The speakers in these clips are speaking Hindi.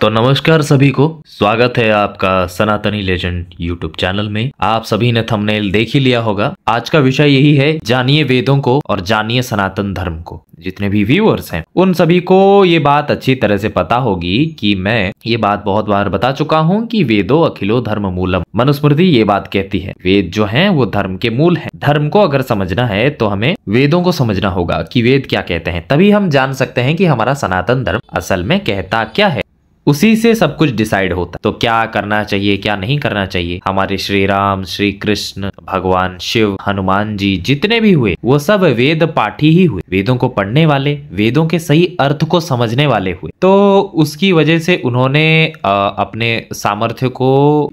तो नमस्कार सभी को स्वागत है आपका सनातनी लेजेंड यूट्यूब चैनल में आप सभी ने थंबनेल देख ही लिया होगा आज का विषय यही है जानिए वेदों को और जानिए सनातन धर्म को जितने भी व्यूअर्स हैं उन सभी को ये बात अच्छी तरह से पता होगी कि मैं ये बात बहुत बार बता चुका हूँ कि वेदो अखिलो धर्म मूलम मनुस्मृति ये बात कहती है वेद जो है वो धर्म के मूल है धर्म को अगर समझना है तो हमें वेदों को समझना होगा की वेद क्या कहते हैं तभी हम जान सकते हैं की हमारा सनातन धर्म असल में कहता क्या है उसी से सब कुछ डिसाइड होता है तो क्या करना चाहिए क्या नहीं करना चाहिए हमारे श्री राम श्री कृष्ण भगवान शिव हनुमान जी जितने भी हुए वो सब वेद पाठी ही हुए वेदों को पढ़ने वाले वेदों के सही अर्थ को समझने वाले हुए तो उसकी वजह से उन्होंने अपने सामर्थ्य को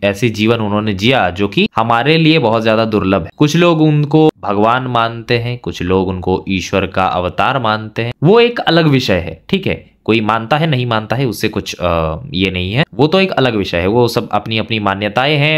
ऐसे जीवन उन्होंने जिया जो कि हमारे लिए बहुत ज्यादा दुर्लभ है कुछ लोग उनको भगवान मानते हैं कुछ लोग उनको ईश्वर का अवतार मानते हैं वो एक अलग विषय है ठीक है कोई मानता है नहीं मानता है उससे कुछ आ, ये नहीं है वो तो एक अलग विषय है वो सब अपनी अपनी मान्यताएं हैं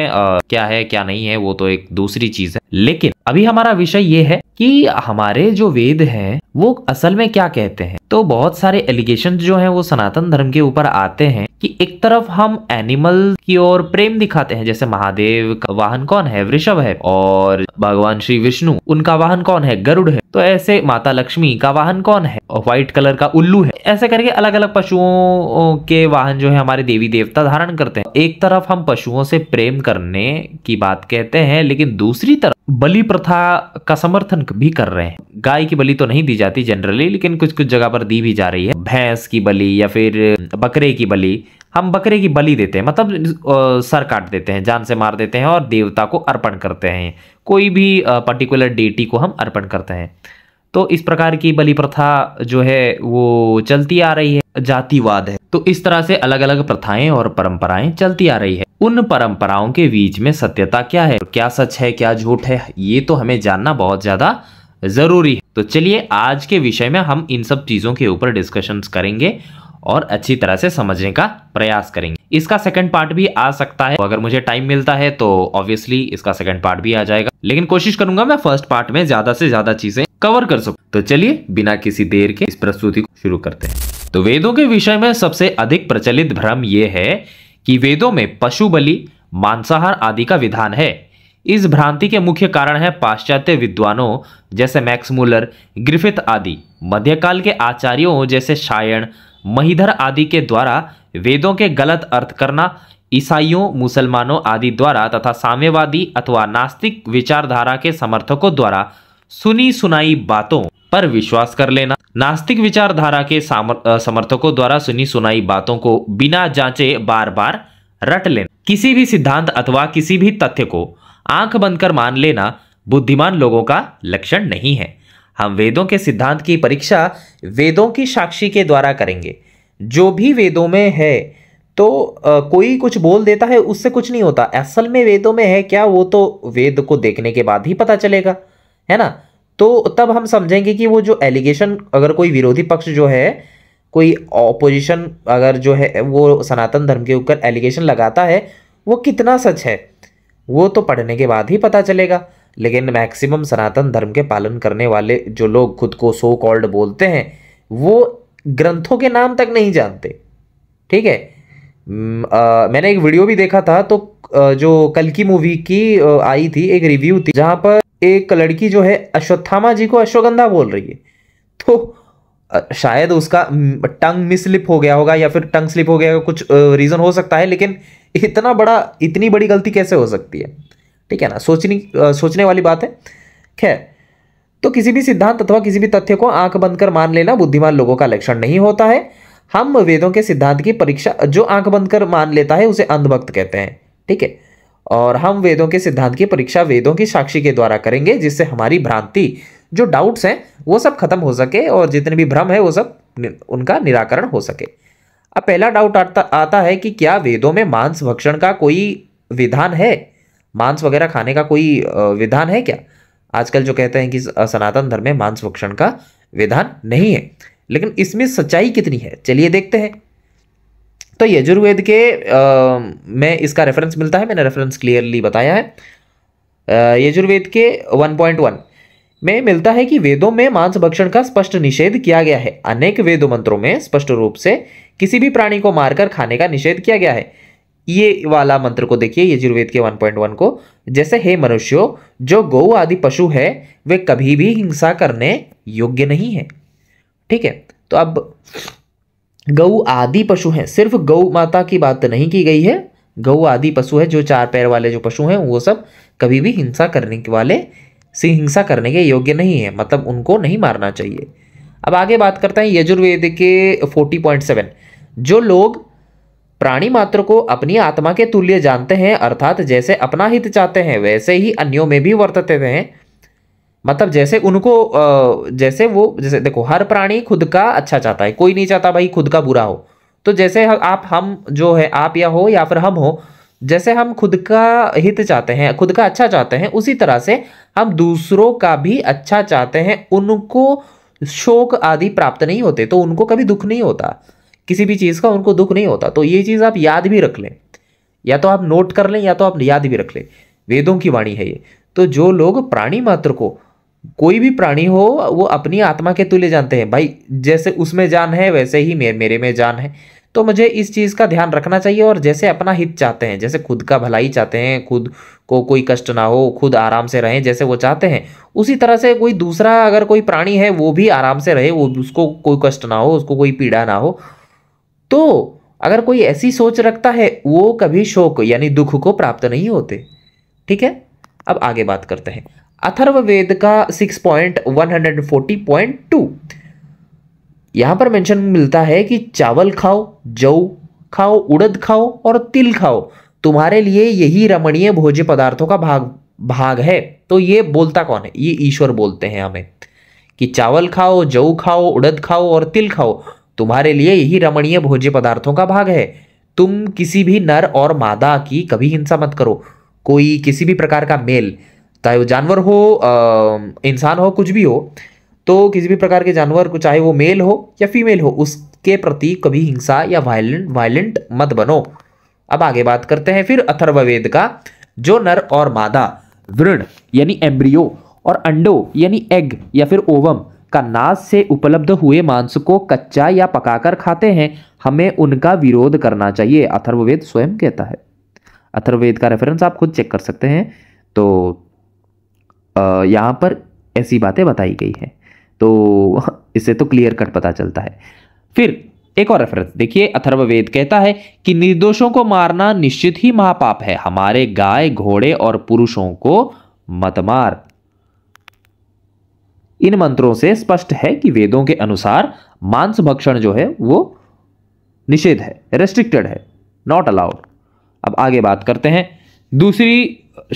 क्या है क्या नहीं है वो तो एक दूसरी चीज है लेकिन अभी हमारा विषय ये है कि हमारे जो वेद हैं वो असल में क्या कहते हैं तो बहुत सारे एलिगेशन जो हैं वो सनातन धर्म के ऊपर आते हैं कि एक तरफ हम एनिमल की ओर प्रेम दिखाते हैं जैसे महादेव का वाहन कौन है वृषभ है और भगवान श्री विष्णु उनका वाहन कौन है गरुड़ है तो ऐसे माता लक्ष्मी का वाहन कौन है और व्हाइट कलर का उल्लू है ऐसे करके अलग अलग पशुओं के वाहन जो है हमारे देवी देवता धारण करते हैं एक तरफ हम पशुओं से प्रेम करने की बात कहते हैं लेकिन दूसरी तरफ बलि प्रथा का समर्थन भी कर रहे हैं गाय की बलि तो नहीं दी दी जाती जनरली लेकिन कुछ कुछ जगह पर दी भी जा रही है भैंस की बलि या फिर बकरे की बलि हम बकरे की बलि देते हैं मतलब सर काट देते हैं जान से मार देते हैं और देवता को अर्पण करते हैं कोई भी पर्टिकुलर डेटी को हम अर्पण करते हैं तो इस प्रकार की बलि प्रथा जो है वो चलती आ रही है जातिवाद है तो इस तरह से अलग अलग प्रथाएं और परंपराएं चलती आ रही है उन परंपराओं के बीच में सत्यता क्या है क्या सच है क्या झूठ है ये तो हमें जानना बहुत ज्यादा ज़रूरी है तो चलिए आज के विषय में हम इन सब चीज़ों के ऊपर डिस्कशंस करेंगे और अच्छी तरह से समझने का प्रयास करेंगे इसका सेकंड पार्ट भी आ सकता है तो अगर मुझे टाइम मिलता है तो ऑब्वियसली इसका सेकंड पार्ट भी आ जाएगा लेकिन कोशिश करूंगा मैं फर्स्ट पार्ट में ज्यादा से ज्यादा चीजें कवर कर सकूं तो चलिए बिना किसी देर के इस प्रस्तुति को शुरू करते हैं तो वेदों के विषय में सबसे अधिक प्रचलित भ्रम यह है कि वेदों में पशु बलि मांसाहार आदि का विधान है इस भ्रांति के मुख्य कारण है पाश्चात्य विद्वानों जैसे मैक्स मूलर ग्रिफिथ आदि मध्यकाल के आचार्यों जैसे शायण महिधर आदि के द्वारा वेदों के गलत अर्थ करना ईसाइयों मुसलमानों आदि द्वारा तथा साम्यवादी अथवा नास्तिक विचारधारा के समर्थकों द्वारा सुनी सुनाई बातों पर विश्वास कर लेना नास्तिक विचारधारा के समर्थकों द्वारा सुनी सुनाई बातों को बिना जांचे बार बार रट लेना किसी भी सिद्धांत अथवा किसी भी तथ्य को आंख बंद कर मान लेना बुद्धिमान लोगों का लक्षण नहीं है हम वेदों के सिद्धांत की परीक्षा वेदों की साक्षी के द्वारा करेंगे जो भी वेदों में है तो आ, कोई कुछ बोल देता है उससे कुछ नहीं होता असल में वेदों में है क्या वो तो वेद को देखने के बाद ही पता चलेगा है ना तो तब हम समझेंगे कि वो जो एलिगेशन अगर कोई विरोधी पक्ष जो है कोई ऑपोजिशन अगर जो है वो सनातन धर्म के ऊपर एलिगेशन लगाता है वो कितना सच है वो तो पढ़ने के बाद ही पता चलेगा लेकिन मैक्सिमम सनातन धर्म के पालन करने वाले जो लोग खुद को सो कॉल्ड बोलते हैं वो ग्रंथों के नाम तक नहीं जानते ठीक है मैंने एक वीडियो भी देखा था तो जो कल की मूवी की आई थी एक रिव्यू थी जहाँ पर एक लड़की जो है अश्वत्थामा जी को अश्वगंधा बोल रही है तो शायद उसका टंग मिसलिप हो गया होगा या फिर टंग स्लिप हो गया कुछ रीज़न हो सकता है लेकिन इतना बड़ा इतनी बड़ी गलती कैसे हो सकती है ठीक है ना सोचनी सोचने वाली बात है खैर तो किसी भी सिद्धांत अथवा किसी भी तथ्य को आंख बंद कर मान लेना बुद्धिमान लोगों का लक्षण नहीं होता है हम वेदों के सिद्धांत की परीक्षा जो आंख बंद कर मान लेता है उसे अंधभक्त कहते हैं ठीक है और हम वेदों के सिद्धांत की परीक्षा वेदों की साक्षी के द्वारा करेंगे जिससे हमारी भ्रांति जो डाउट्स हैं वो सब खत्म हो सके और जितने भी भ्रम है वो सब उनका निराकरण हो सके अब पहला डाउट आता आता है कि क्या वेदों में मांस भक्षण का कोई विधान है मांस वगैरह खाने का कोई विधान है क्या आजकल जो कहते हैं कि सनातन धर्म में मांस भक्षण का विधान नहीं है लेकिन इसमें सच्चाई कितनी है चलिए देखते हैं तो यजुर्वेद के आ, में इसका रेफरेंस मिलता है मैंने रेफरेंस क्लियरली बताया है यजुर्वेद के 1.1 में मिलता है कि वेदों में मांस भक्षण का स्पष्ट निषेध किया गया है अनेक वेद मंत्रों में स्पष्ट रूप से किसी भी प्राणी को मारकर खाने का निषेध किया गया है ये वाला मंत्र को देखिए यजुर्वेद के 1.1 को जैसे हे मनुष्यों जो गौ आदि पशु है वे कभी भी हिंसा करने योग्य नहीं है ठीक है तो अब गऊ आदि पशु हैं सिर्फ गौ माता की बात नहीं की गई है गऊ आदि पशु है जो चार पैर वाले जो पशु हैं वो सब कभी भी हिंसा करने के वाले सिंह हिंसा करने के योग्य नहीं है मतलब उनको नहीं मारना चाहिए अब आगे बात करते हैं यजुर्वेद के 40.7 जो लोग प्राणी मात्र को अपनी आत्मा के तुल्य जानते हैं अर्थात जैसे अपना हित चाहते हैं वैसे ही अन्यों में भी वर्तते हैं मतलब जैसे उनको जैसे वो जैसे देखो हर प्राणी खुद का अच्छा चाहता है कोई नहीं चाहता भाई खुद का बुरा हो तो जैसे आप हम जो है आप या हो या फिर हम हो जैसे हम खुद का हित चाहते हैं खुद का अच्छा चाहते हैं उसी तरह से हम दूसरों का भी अच्छा चाहते हैं उनको शोक आदि प्राप्त नहीं होते तो उनको कभी दुख नहीं होता किसी भी चीज़ का उनको दुख नहीं होता तो ये चीज़ आप याद भी रख लें या तो आप नोट कर लें या तो आप याद भी रख लें वेदों की वाणी है ये तो जो लोग प्राणी मात्र को कोई भी प्राणी हो वो अपनी आत्मा के तुल्य जानते हैं भाई जैसे उसमें जान है वैसे ही मेरे में जान है तो मुझे इस चीज़ का ध्यान रखना चाहिए और जैसे अपना हित चाहते हैं जैसे खुद का भलाई चाहते हैं खुद को कोई कष्ट ना हो खुद आराम से रहें जैसे वो चाहते हैं उसी तरह से कोई दूसरा अगर कोई प्राणी है वो भी आराम से रहे वो उसको कोई कष्ट ना हो उसको कोई पीड़ा ना हो तो अगर कोई ऐसी सोच रखता है वो कभी शोक यानी दुख को प्राप्त नहीं होते ठीक है अब आगे बात करते हैं अथर्ववेद का six point one hundred forty point two यहाँ पर मेंशन मिलता है कि चावल खाओ जौ खाओ उड़द खाओ और तिल खाओ तुम्हारे लिए यही रमणीय भोज्य पदार्थों का भाग भाग है तो ये बोलता कौन है ये ईश्वर बोलते हैं हमें कि चावल खाओ जौ खाओ उड़द खाओ और तिल खाओ तुम्हारे लिए यही रमणीय भोज्य पदार्थों का भाग है तुम किसी भी नर और मादा की कभी हिंसा मत करो कोई किसी भी प्रकार का मेल चाहे वो जानवर हो इंसान हो कुछ भी हो तो किसी भी प्रकार के जानवर को चाहे वो मेल हो या फीमेल हो उसके प्रति कभी हिंसा या वायलेंट वायलेंट मत बनो अब आगे बात करते हैं फिर अथर्ववेद का जो नर और मादा वृण यानी एम्ब्रियो और अंडो यानी एग या फिर ओवम का नाश से उपलब्ध हुए मांस को कच्चा या पकाकर खाते हैं हमें उनका विरोध करना चाहिए अथर्ववेद स्वयं कहता है अथर्ववेद का रेफरेंस आप खुद चेक कर सकते हैं तो यहाँ पर ऐसी बातें बताई गई हैं तो इससे तो क्लियर कट पता चलता है फिर एक और रेफरेंस देखिए अथर्ववेद कहता है कि निर्दोषों को मारना निश्चित ही महापाप है हमारे गाय घोड़े और पुरुषों को मत मार इन मंत्रों से स्पष्ट है कि वेदों के अनुसार मांस भक्षण जो है वो निषेध है रेस्ट्रिक्टेड है नॉट अलाउड अब आगे बात करते हैं दूसरी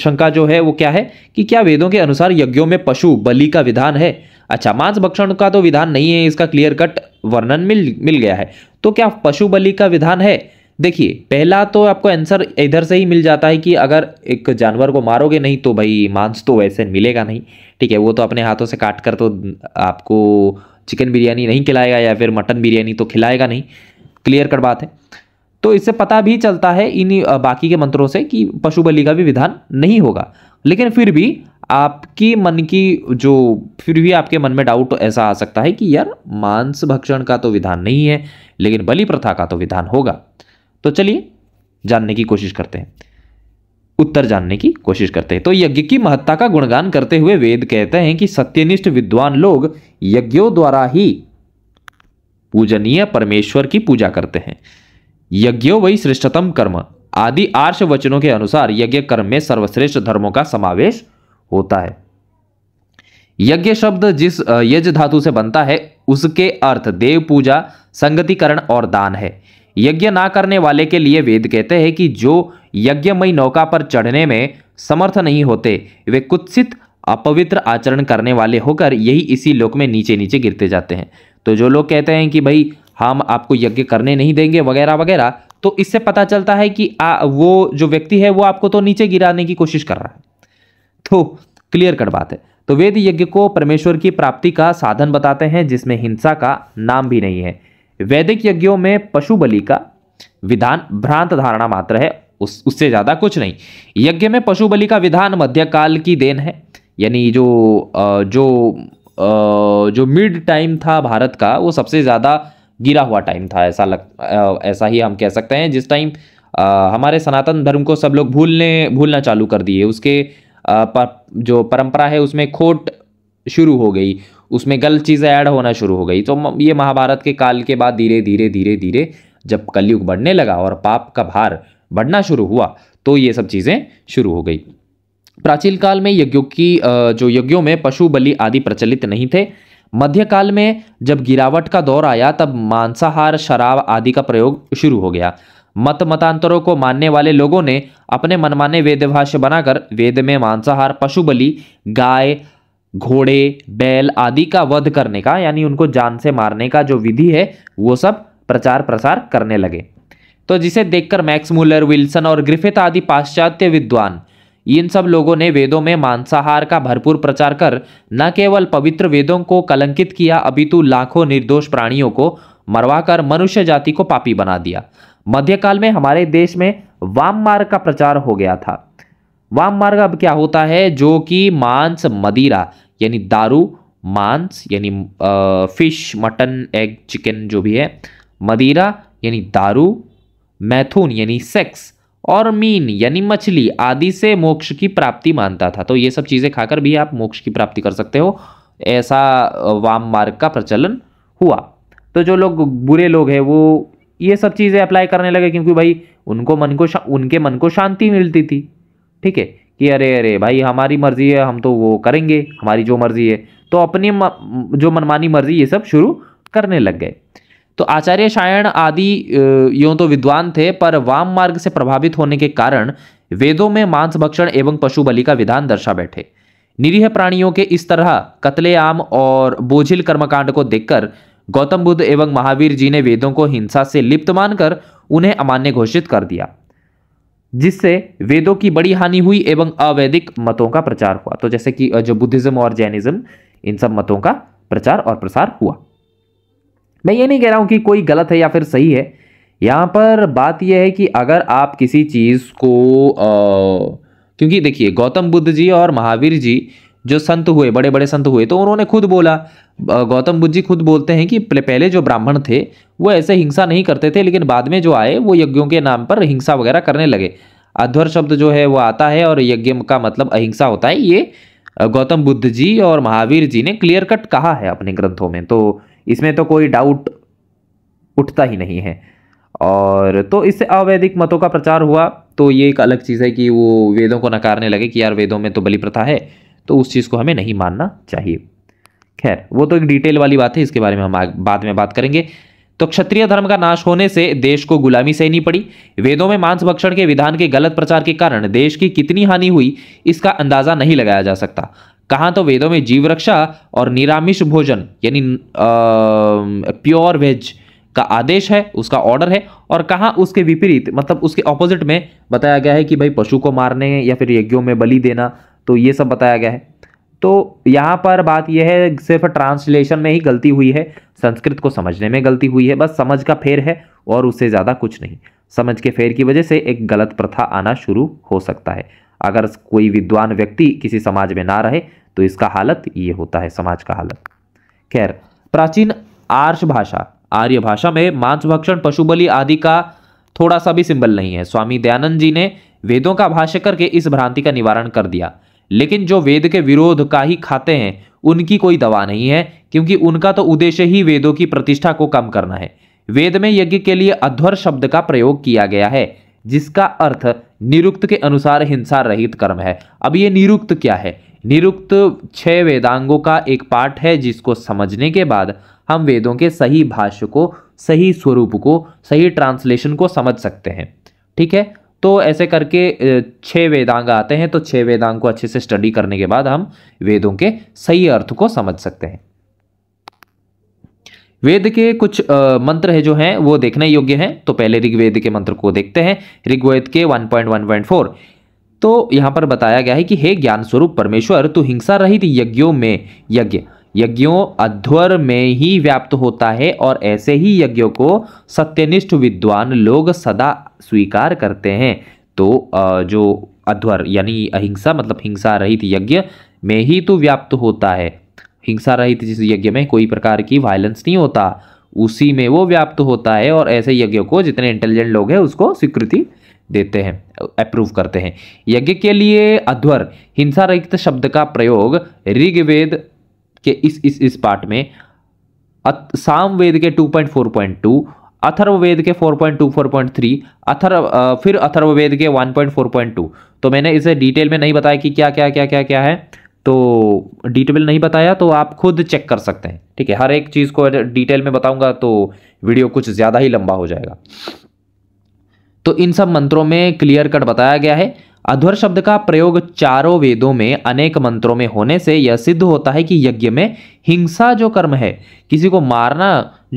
शंका जो है वो क्या है कि क्या वेदों के अनुसार यज्ञों में पशु बलि का विधान है अच्छा मांस भक्षण का तो विधान नहीं है इसका क्लियर कट वर्णन मिल मिल गया है तो क्या पशु बलि का विधान है देखिए पहला तो आपको आंसर इधर से ही मिल जाता है कि अगर एक जानवर को मारोगे नहीं तो भाई मांस तो वैसे मिलेगा नहीं ठीक है वो तो अपने हाथों से काट कर तो आपको चिकन बिरयानी नहीं खिलाएगा या फिर मटन बिरयानी तो खिलाएगा नहीं क्लियर कट बात है तो इससे पता भी चलता है इन बाकी के मंत्रों से कि पशु बलि का भी विधान नहीं होगा लेकिन फिर भी आपकी मन की जो फिर भी आपके मन में डाउट ऐसा आ सकता है कि यार मांस भक्षण का तो विधान नहीं है लेकिन बलि प्रथा का तो विधान होगा तो चलिए जानने की कोशिश करते हैं उत्तर जानने की कोशिश करते हैं तो यज्ञ की महत्ता का गुणगान करते हुए वेद कहते हैं कि सत्यनिष्ठ विद्वान लोग यज्ञों द्वारा ही पूजनीय परमेश्वर की पूजा करते हैं यज्ञो वही श्रेष्ठतम कर्म आदि आर्ष वचनों के अनुसार यज्ञ कर्म में सर्वश्रेष्ठ धर्मों का समावेश होता है यज्ञ शब्द जिस यज धातु से बनता है उसके अर्थ देव पूजा संगतिकरण और दान है यज्ञ ना करने वाले के लिए वेद कहते हैं कि जो यज्ञमय नौका पर चढ़ने में समर्थ नहीं होते वे कुत्सित अपवित्र आचरण करने वाले होकर यही इसी लोक में नीचे नीचे गिरते जाते हैं तो जो लोग कहते हैं कि भाई हम आपको यज्ञ करने नहीं देंगे वगैरह वगैरह तो इससे पता चलता है कि आ, वो जो व्यक्ति है वो आपको तो नीचे गिराने की कोशिश कर रहा है तो क्लियर कट बात है तो वेद यज्ञ को परमेश्वर की प्राप्ति का साधन बताते हैं जिसमें हिंसा का नाम भी नहीं है वैदिक यज्ञों में पशु बलि का विधान भ्रांत धारणा मात्र है उस उससे ज़्यादा कुछ नहीं यज्ञ में पशु बलि का विधान मध्यकाल की देन है यानी जो जो जो मिड टाइम था भारत का वो सबसे ज़्यादा गिरा हुआ टाइम था ऐसा लग ऐसा ही हम कह सकते हैं जिस टाइम हमारे सनातन धर्म को सब लोग भूलने भूलना चालू कर दिए उसके पर, जो परंपरा है उसमें खोट शुरू हो गई उसमें गलत चीज़ें ऐड होना शुरू हो गई तो ये महाभारत के काल के बाद धीरे धीरे धीरे धीरे जब कलयुग बढ़ने लगा और पाप का भार बढ़ना शुरू हुआ तो ये सब चीज़ें शुरू हो गई प्राचीन काल में यज्ञों की जो यज्ञों में पशु बलि आदि प्रचलित नहीं थे मध्यकाल में जब गिरावट का दौर आया तब मांसाहार शराब आदि का प्रयोग शुरू हो गया मत मतांतरों को मानने वाले लोगों ने अपने मनमाने वेदभाष्य बनाकर वेद में मांसाहार पशु बलि गाय घोड़े बैल आदि का वध करने का यानी उनको जान से मारने का जो विधि है वो सब प्रचार प्रसार करने लगे तो जिसे देखकर मैक्स मूलर विल्सन और ग्रिफिथ आदि पाश्चात्य विद्वान इन सब लोगों ने वेदों में मांसाहार का भरपूर प्रचार कर न केवल पवित्र वेदों को कलंकित किया तो लाखों निर्दोष प्राणियों को मरवाकर मनुष्य जाति को पापी बना दिया मध्यकाल में हमारे देश में वाम मार्ग का प्रचार हो गया था वाम मार्ग अब क्या होता है जो कि मांस मदिरा यानी दारू मांस यानी फिश मटन एग चिकन जो भी है मदिरा यानी दारू मैथुन यानी सेक्स और मीन यानी मछली आदि से मोक्ष की प्राप्ति मानता था तो ये सब चीज़ें खाकर भी आप मोक्ष की प्राप्ति कर सकते हो ऐसा वाम मार्ग का प्रचलन हुआ तो जो लोग बुरे लोग हैं वो ये सब चीज़ें अप्लाई करने लगे क्योंकि भाई उनको मन को उनके मन को शांति मिलती थी ठीक है कि अरे अरे भाई हमारी मर्ज़ी है हम तो वो करेंगे हमारी जो मर्ज़ी है तो अपनी म, जो मनमानी मर्ज़ी ये सब शुरू करने लग गए तो आचार्य शायण आदि यूँ तो विद्वान थे पर वाम मार्ग से प्रभावित होने के कारण वेदों में मांस भक्षण एवं पशु बलि का विधान दर्शा बैठे निरीह प्राणियों के इस तरह कत्लेआम और बोझिल कर्मकांड को देखकर गौतम बुद्ध एवं महावीर जी ने वेदों को हिंसा से लिप्त मानकर उन्हें अमान्य घोषित कर दिया जिससे वेदों की बड़ी हानि हुई एवं अवैधिक मतों का प्रचार हुआ तो जैसे कि जो बुद्धिज्म और जैनिज्म इन सब मतों का प्रचार और प्रसार हुआ मैं ये नहीं कह रहा हूं कि कोई गलत है या फिर सही है यहां पर बात यह है कि अगर आप किसी चीज़ को आ, क्योंकि देखिए गौतम बुद्ध जी और महावीर जी जो संत हुए बड़े बड़े संत हुए तो उन्होंने खुद बोला गौतम बुद्ध जी खुद बोलते हैं कि पहले जो ब्राह्मण थे वो ऐसे हिंसा नहीं करते थे लेकिन बाद में जो आए वो यज्ञों के नाम पर हिंसा वगैरह करने लगे अध्वर शब्द जो है वो आता है और यज्ञ का मतलब अहिंसा होता है ये गौतम बुद्ध जी और महावीर जी ने क्लियर कट कहा है अपने ग्रंथों में तो इसमें तो कोई डाउट उठता ही नहीं है और तो इससे अवैधिक मतों का प्रचार हुआ तो ये एक अलग चीज़ है कि वो वेदों को नकारने लगे कि यार वेदों में तो बलि प्रथा है तो उस चीज़ को हमें नहीं मानना चाहिए खैर वो तो एक डिटेल वाली बात है इसके बारे में हम बाद में बात करेंगे तो क्षत्रिय धर्म का नाश होने से देश को गुलामी सहनी पड़ी वेदों में मांस भक्षण के विधान के गलत प्रचार के कारण देश की कितनी हानि हुई इसका अंदाजा नहीं लगाया जा सकता कहा तो वेदों में जीव रक्षा और निरामिष भोजन यानी प्योर वेज का आदेश है उसका ऑर्डर है और कहा उसके विपरीत मतलब उसके ऑपोजिट में बताया गया है कि भाई पशु को मारने या फिर यज्ञों में बलि देना तो ये सब बताया गया है तो यहाँ पर बात यह है सिर्फ ट्रांसलेशन में ही गलती हुई है संस्कृत को समझने में गलती हुई है बस समझ का फेर है और उससे ज़्यादा कुछ नहीं समझ के फेर की वजह से एक गलत प्रथा आना शुरू हो सकता है अगर कोई विद्वान व्यक्ति किसी समाज में ना रहे तो इसका हालत ये होता है समाज का हालत खैर प्राचीन आर्ष भाषा आर्य भाषा में मांस भक्षण पशु बलि आदि का थोड़ा सा भी सिंबल नहीं है स्वामी दयानंद जी ने वेदों का भाष्य करके इस भ्रांति का निवारण कर दिया लेकिन जो वेद के विरोध का ही खाते हैं उनकी कोई दवा नहीं है क्योंकि उनका तो उद्देश्य ही वेदों की प्रतिष्ठा को कम करना है वेद में यज्ञ के लिए अध्वर शब्द का प्रयोग किया गया है जिसका अर्थ निरुक्त के अनुसार हिंसा रहित कर्म है अब ये निरुक्त क्या है निरुक्त छह वेदांगों का एक पाठ है जिसको समझने के बाद हम वेदों के सही भाष्य को सही स्वरूप को सही ट्रांसलेशन को समझ सकते हैं ठीक है तो ऐसे करके छह वेदांग आते हैं तो छह वेदांग को अच्छे से स्टडी करने के बाद हम वेदों के सही अर्थ को समझ सकते हैं वेद के कुछ आ, मंत्र है जो हैं वो देखने योग्य हैं तो पहले ऋग्वेद के मंत्र को देखते हैं ऋग्वेद के 1.1.4 तो यहां पर बताया गया है कि हे ज्ञान स्वरूप परमेश्वर तू हिंसा रहित यज्ञों में यज्ञ यज्ञों अध्वर में ही व्याप्त होता है और ऐसे ही यज्ञों को सत्यनिष्ठ विद्वान लोग सदा स्वीकार करते हैं तो जो अध्वर यानी अहिंसा मतलब हिंसा रहित यज्ञ में ही तो व्याप्त होता है हिंसा रहित जिस यज्ञ में कोई प्रकार की वायलेंस नहीं होता उसी में वो व्याप्त होता है और ऐसे यज्ञ को जितने इंटेलिजेंट लोग हैं उसको स्वीकृति देते हैं अप्रूव करते हैं यज्ञ के लिए अध्वर हिंसा रहित शब्द का प्रयोग ऋग्वेद के इस इस इस पार्ट में साम वेद के 2.4.2 अथर्ववेद के 4.2 अथर्व फिर अथर्ववेद के 1.4.2 तो मैंने इसे डिटेल में नहीं बताया कि क्या क्या क्या क्या क्या है तो डिटेल नहीं बताया तो आप खुद चेक कर सकते हैं ठीक है हर एक चीज़ को डिटेल में बताऊंगा तो वीडियो कुछ ज़्यादा ही लंबा हो जाएगा तो इन सब मंत्रों में क्लियर कट बताया गया है अध्वर शब्द का प्रयोग चारों वेदों में अनेक मंत्रों में होने से यह सिद्ध होता है कि यज्ञ में हिंसा जो कर्म है किसी को मारना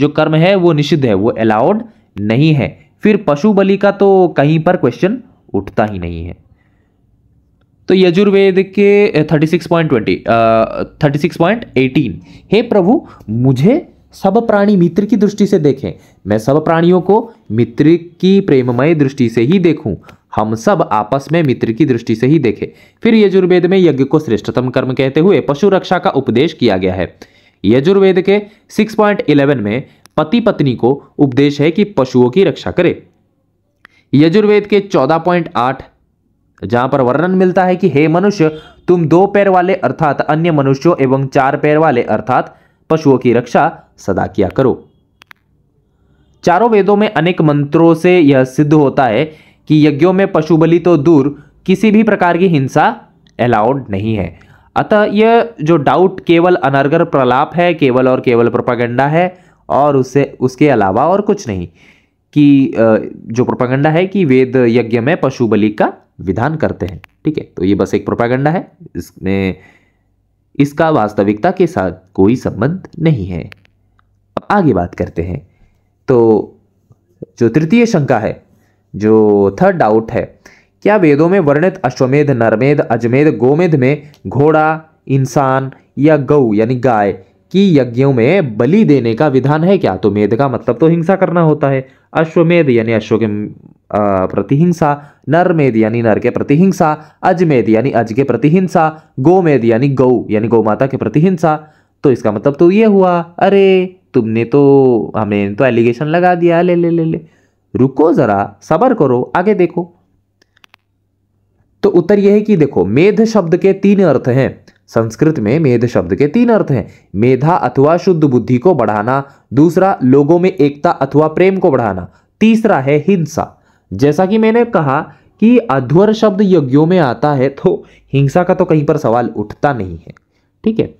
जो कर्म है वो निषिद्ध है वो अलाउड नहीं है फिर पशु बलि का तो कहीं पर क्वेश्चन उठता ही नहीं है तो यजुर्वेद के 36.20 36.18 हे प्रभु मुझे सब प्राणी मित्र की दृष्टि से देखें मैं सब प्राणियों को मित्र की प्रेममय दृष्टि से ही देखूं हम सब आपस में मित्र की दृष्टि से ही देखें फिर यजुर्वेद में यज्ञ को श्रेष्ठतम कर्म कहते हुए पशु रक्षा का उपदेश किया गया है यजुर्वेद के 6.11 में पति पत्नी को उपदेश है कि पशुओं की रक्षा करे यजुर्वेद के चौदह जहां पर वर्णन मिलता है कि हे मनुष्य तुम दो पैर वाले अर्थात अन्य मनुष्यों एवं चार पैर वाले अर्थात पशुओं की रक्षा सदा किया करो चारों वेदों में अनेक मंत्रों से यह सिद्ध होता है कि यज्ञों में पशु बलि तो दूर किसी भी प्रकार की हिंसा अलाउड नहीं है अतः यह जो डाउट केवल अनर्गर प्रलाप है केवल और केवल प्रोपागेंडा है और उससे उसके अलावा और कुछ नहीं कि जो प्रोपागेंडा है कि वेद यज्ञ में पशु बलि का विधान करते हैं ठीक है तो ये बस एक प्रोपागेंडा है इसमें इसका वास्तविकता के साथ कोई संबंध नहीं है अब आगे बात करते हैं तो जो तृतीय शंका है जो थर्ड डाउट है क्या वेदों में वर्णित अश्वमेध नरमेध अजमेध गोमेध में घोड़ा इंसान या गऊ यानी गाय की यज्ञों में बलि देने का विधान है क्या तो मेध का मतलब तो हिंसा करना होता है अश्वमेध यानी अश्व के प्रतिहिंसा नरमेध यानी नर के प्रतिहिंसा अजमेध यानी अज के प्रतिहिंसा गोमेद यानी गौ यानी गौ माता के प्रतिहिंसा तो इसका मतलब तो ये हुआ अरे तुमने तो हमने तो एलिगेशन लगा दिया ले ले ले ले रुको जरा सबर करो आगे देखो तो उत्तर यह है कि देखो मेध शब्द के तीन अर्थ हैं संस्कृत में मेध शब्द के तीन अर्थ हैं मेधा अथवा शुद्ध बुद्धि को बढ़ाना दूसरा लोगों में एकता अथवा प्रेम को बढ़ाना तीसरा है हिंसा जैसा कि मैंने कहा कि अध्वर शब्द यज्ञों में आता है तो हिंसा का तो कहीं पर सवाल उठता नहीं है ठीक है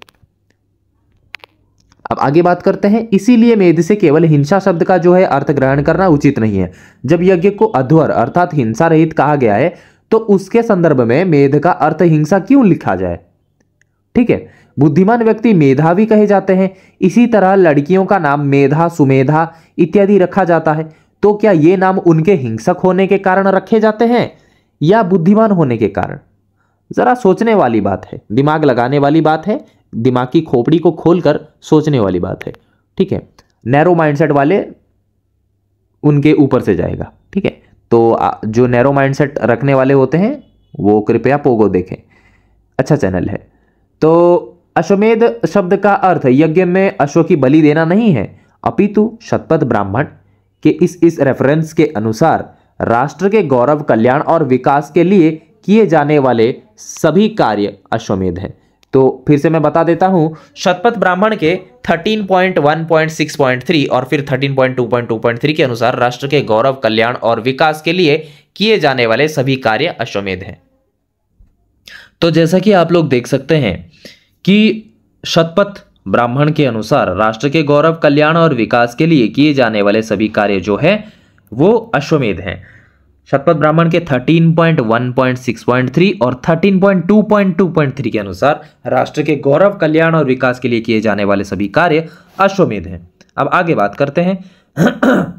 अब आगे बात करते हैं इसीलिए मेध से केवल हिंसा शब्द का जो है अर्थ ग्रहण करना उचित नहीं है जब यज्ञ को अध्वर अर्थात हिंसा रहित कहा गया है तो उसके संदर्भ में मेध का अर्थ हिंसा क्यों लिखा जाए ठीक है बुद्धिमान व्यक्ति मेधावी कहे जाते हैं इसी तरह लड़कियों का नाम मेधा सुमेधा इत्यादि रखा जाता है तो क्या ये नाम उनके हिंसक होने के कारण रखे जाते हैं या बुद्धिमान होने के कारण जरा सोचने वाली बात है दिमाग लगाने वाली बात है दिमाग की खोपड़ी को खोलकर सोचने वाली बात है ठीक है नैरो माइंडसेट वाले उनके ऊपर से जाएगा ठीक है तो जो नैरो माइंडसेट रखने वाले होते हैं वो कृपया पोगो देखें अच्छा चैनल है तो अश्वमेध शब्द का अर्थ यज्ञ में अश्व की बलि देना नहीं है अपितु शतपथ ब्राह्मण के इस इस रेफरेंस के अनुसार राष्ट्र के गौरव कल्याण और विकास के लिए किए जाने वाले सभी कार्य अश्वमेध हैं तो फिर से मैं बता देता हूँ शतपथ ब्राह्मण के 13.1.6.3 और फिर 13.2.2.3 के अनुसार राष्ट्र के गौरव कल्याण और विकास के लिए किए जाने वाले सभी कार्य अश्वमेध हैं तो जैसा कि आप लोग देख सकते हैं कि शतपथ ब्राह्मण के अनुसार राष्ट्र के गौरव कल्याण और विकास के लिए किए जाने वाले सभी कार्य जो है वो अश्वमेध हैं शतपथ ब्राह्मण के 13.1.6.3 और 13.2.2.3 के अनुसार राष्ट्र के गौरव कल्याण और विकास के लिए किए जाने वाले सभी कार्य अश्वमेध हैं अब आगे बात करते हैं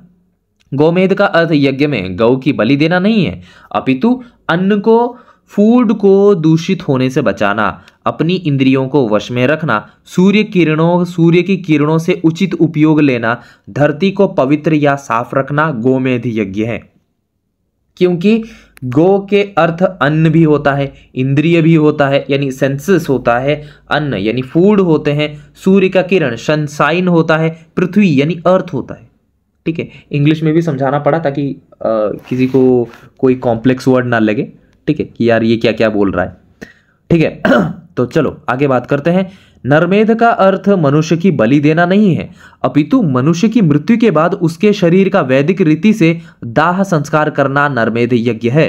गोमेद का अर्थ यज्ञ में गौ की बलि देना नहीं है अपितु अन्न को फूड को दूषित होने से बचाना अपनी इंद्रियों को वश में रखना सूर्य किरणों सूर्य की किरणों से उचित उपयोग लेना धरती को पवित्र या साफ रखना गोमेध यज्ञ है क्योंकि गो के अर्थ अन्न भी होता है इंद्रिय भी होता है यानी सेंसेस होता है अन्न यानी फूड होते हैं सूर्य का किरण सनसाइन होता है पृथ्वी यानी अर्थ होता है ठीक है इंग्लिश में भी समझाना पड़ा ताकि आ, किसी को कोई कॉम्प्लेक्स वर्ड ना लगे ठीक है कि यार ये क्या क्या बोल रहा है ठीक है तो चलो आगे बात करते हैं नरमेध का अर्थ मनुष्य की बलि देना नहीं है अपितु मनुष्य की मृत्यु के बाद उसके शरीर का वैदिक रीति से दाह संस्कार करना नरमेध यज्ञ है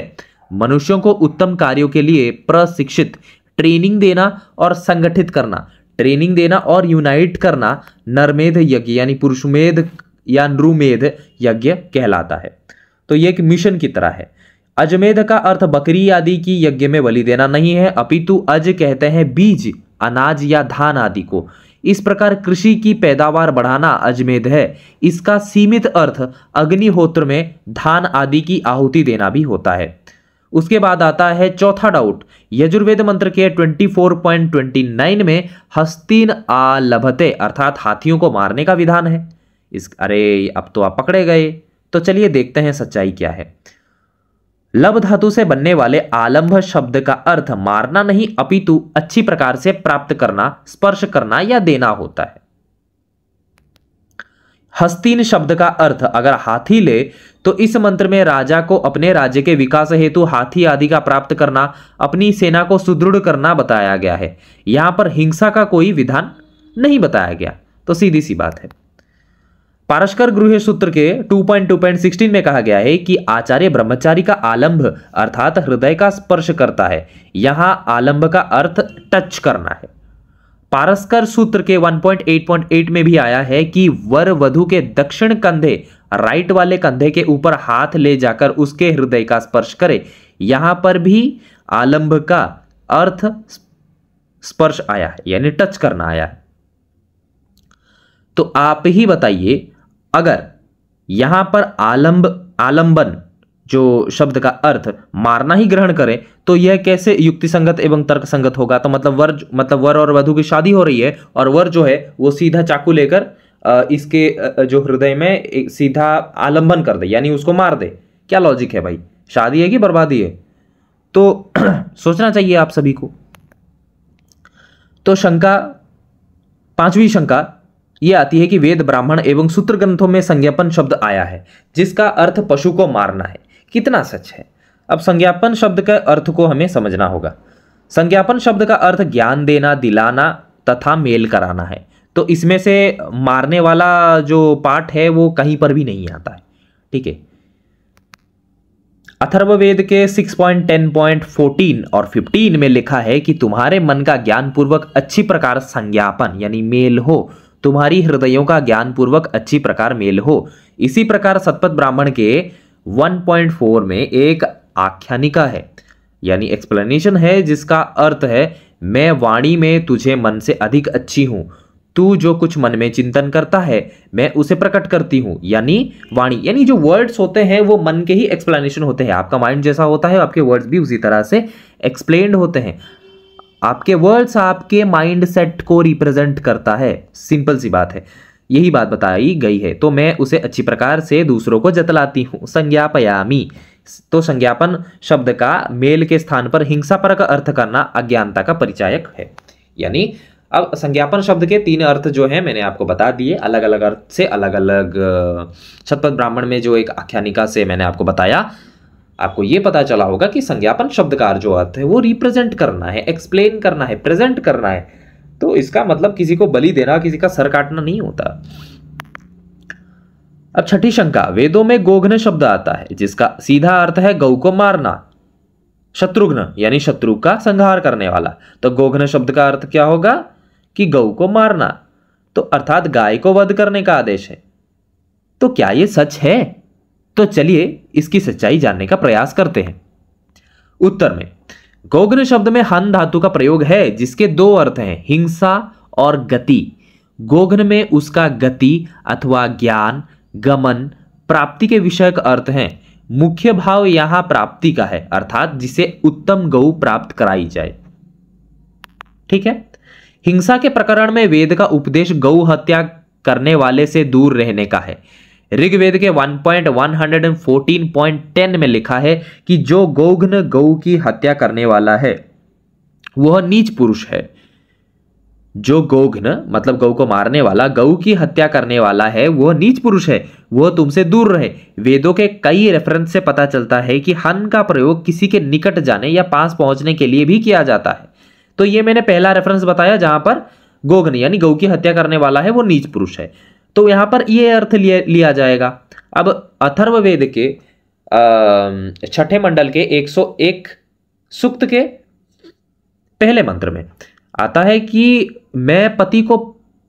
मनुष्यों को उत्तम कार्यों के लिए प्रशिक्षित ट्रेनिंग देना और संगठित करना ट्रेनिंग देना और यूनाइट करना नरमेध यज्ञ यानी पुरुषमेध या नृमेध यज्ञ कहलाता है तो ये एक मिशन की तरह है अजमेद का अर्थ बकरी आदि की यज्ञ में बलि देना नहीं है अपितु अज कहते हैं बीज अनाज या धान आदि को इस प्रकार कृषि की पैदावार बढ़ाना अजमेद है इसका सीमित अर्थ अग्निहोत्र में धान आदि की आहुति देना भी होता है उसके बाद आता है चौथा डाउट यजुर्वेद मंत्र के 24.29 में हस्तीन आलभते अर्थात हाथियों को मारने का विधान है इस अरे अब तो आप पकड़े गए तो चलिए देखते हैं सच्चाई क्या है लब धातु से बनने वाले आलंभ शब्द का अर्थ मारना नहीं अपितु अच्छी प्रकार से प्राप्त करना स्पर्श करना या देना होता है हस्तीन शब्द का अर्थ अगर हाथी ले तो इस मंत्र में राजा को अपने राज्य के विकास हेतु हाथी आदि का प्राप्त करना अपनी सेना को सुदृढ़ करना बताया गया है यहां पर हिंसा का कोई विधान नहीं बताया गया तो सीधी सी बात है पारस्कर गृह सूत्र के 2.2.16 में कहा गया है कि आचार्य ब्रह्मचारी का आलंब अर्थात हृदय का स्पर्श करता है यहाँ आलंब का अर्थ टच करना है पारस्कर सूत्र के 1.8.8 में भी आया है कि वर वधु के दक्षिण कंधे राइट वाले कंधे के ऊपर हाथ ले जाकर उसके हृदय का स्पर्श करे यहां पर भी आलंब का अर्थ स्पर्श आया है यानी टच करना आया है तो आप ही बताइए अगर यहां पर आलंब आलंबन जो शब्द का अर्थ मारना ही ग्रहण करें तो यह कैसे युक्ति संगत एवं तर्क संगत होगा तो मतलब वर मतलब वर और वधु की शादी हो रही है और वर जो है वो सीधा चाकू लेकर इसके जो हृदय में सीधा आलंबन कर दे यानी उसको मार दे क्या लॉजिक है भाई शादी है कि बर्बादी है तो सोचना चाहिए आप सभी को तो शंका पांचवी शंका ये आती है कि वेद ब्राह्मण एवं सूत्र ग्रंथों में संज्ञापन शब्द आया है जिसका अर्थ पशु को मारना है कितना सच है अब संज्ञापन शब्द के अर्थ को हमें समझना होगा संज्ञापन शब्द का अर्थ ज्ञान देना दिलाना तथा मेल कराना है तो इसमें से मारने वाला जो पाठ है वो कहीं पर भी नहीं आता है ठीक है अथर्ववेद के 6.10.14 और 15 में लिखा है कि तुम्हारे मन का ज्ञानपूर्वक अच्छी प्रकार संज्ञापन यानी मेल हो तुम्हारी हृदयों का ज्ञानपूर्वक अच्छी प्रकार मेल हो इसी प्रकार सतपथ ब्राह्मण के 1.4 में एक आख्यानिका है यानी एक्सप्लेनेशन है जिसका अर्थ है मैं वाणी में तुझे मन से अधिक अच्छी हूँ तू जो कुछ मन में चिंतन करता है मैं उसे प्रकट करती हूँ यानी वाणी यानी जो वर्ड्स होते हैं वो मन के ही एक्सप्लेनेशन होते हैं आपका माइंड जैसा होता है आपके वर्ड्स भी उसी तरह से एक्सप्लेन्ड होते हैं आपके वर्ड्स आपके माइंड सेट को रिप्रेजेंट करता है सिंपल सी बात है यही बात बताई गई है तो मैं उसे अच्छी प्रकार से दूसरों को जतलाती हूँ संज्ञापयामी तो संज्ञापन शब्द का मेल के स्थान पर हिंसापरक अर्थ करना अज्ञानता का परिचायक है यानी अब संज्ञापन शब्द के तीन अर्थ जो है मैंने आपको बता दिए अलग अलग अर्थ से अलग अलग शतपथ ब्राह्मण में जो एक आख्यानिका से मैंने आपको बताया आपको ये पता चला होगा कि संज्ञापन शब्द का जो अर्थ है वो रिप्रेजेंट करना है एक्सप्लेन करना है प्रेजेंट करना है तो इसका मतलब किसी को बलि देना किसी का सर काटना नहीं होता अब छठी शंका वेदों में गोघ्न शब्द आता है जिसका सीधा अर्थ है गौ को मारना शत्रुघ्न यानी शत्रु का संहार करने वाला तो गोघ्न शब्द का अर्थ क्या होगा कि गऊ को मारना तो अर्थात गाय को वध करने का आदेश है तो क्या यह सच है तो चलिए इसकी सच्चाई जानने का प्रयास करते हैं उत्तर में गोग्न शब्द में हन धातु का प्रयोग है जिसके दो अर्थ हैं हिंसा और गति गोघन में उसका गति अथवा ज्ञान गमन प्राप्ति के विषयक अर्थ हैं मुख्य भाव यहां प्राप्ति का है अर्थात जिसे उत्तम गौ प्राप्त कराई जाए ठीक है हिंसा के प्रकरण में वेद का उपदेश गौ हत्या करने वाले से दूर रहने का है ऋग्वेद के 1.114.10 में लिखा है कि जो गोघन गऊ की हत्या करने वाला है वह नीच पुरुष है जो गौघ्न मतलब गौ को मारने वाला गऊ की हत्या करने वाला है वह नीच पुरुष है वह तुमसे दूर रहे वेदों के कई रेफरेंस से पता चलता है कि हन का प्रयोग किसी के निकट जाने या पास पहुंचने के लिए भी किया जाता है तो ये मैंने पहला रेफरेंस बताया जहां पर गोघ्न यानी गऊ की हत्या करने वाला है वो नीच पुरुष है तो यहाँ पर ये अर्थ लिया लिया जाएगा अब अथर्ववेद के छठे मंडल के 101 सूक्त के पहले मंत्र में आता है कि मैं पति को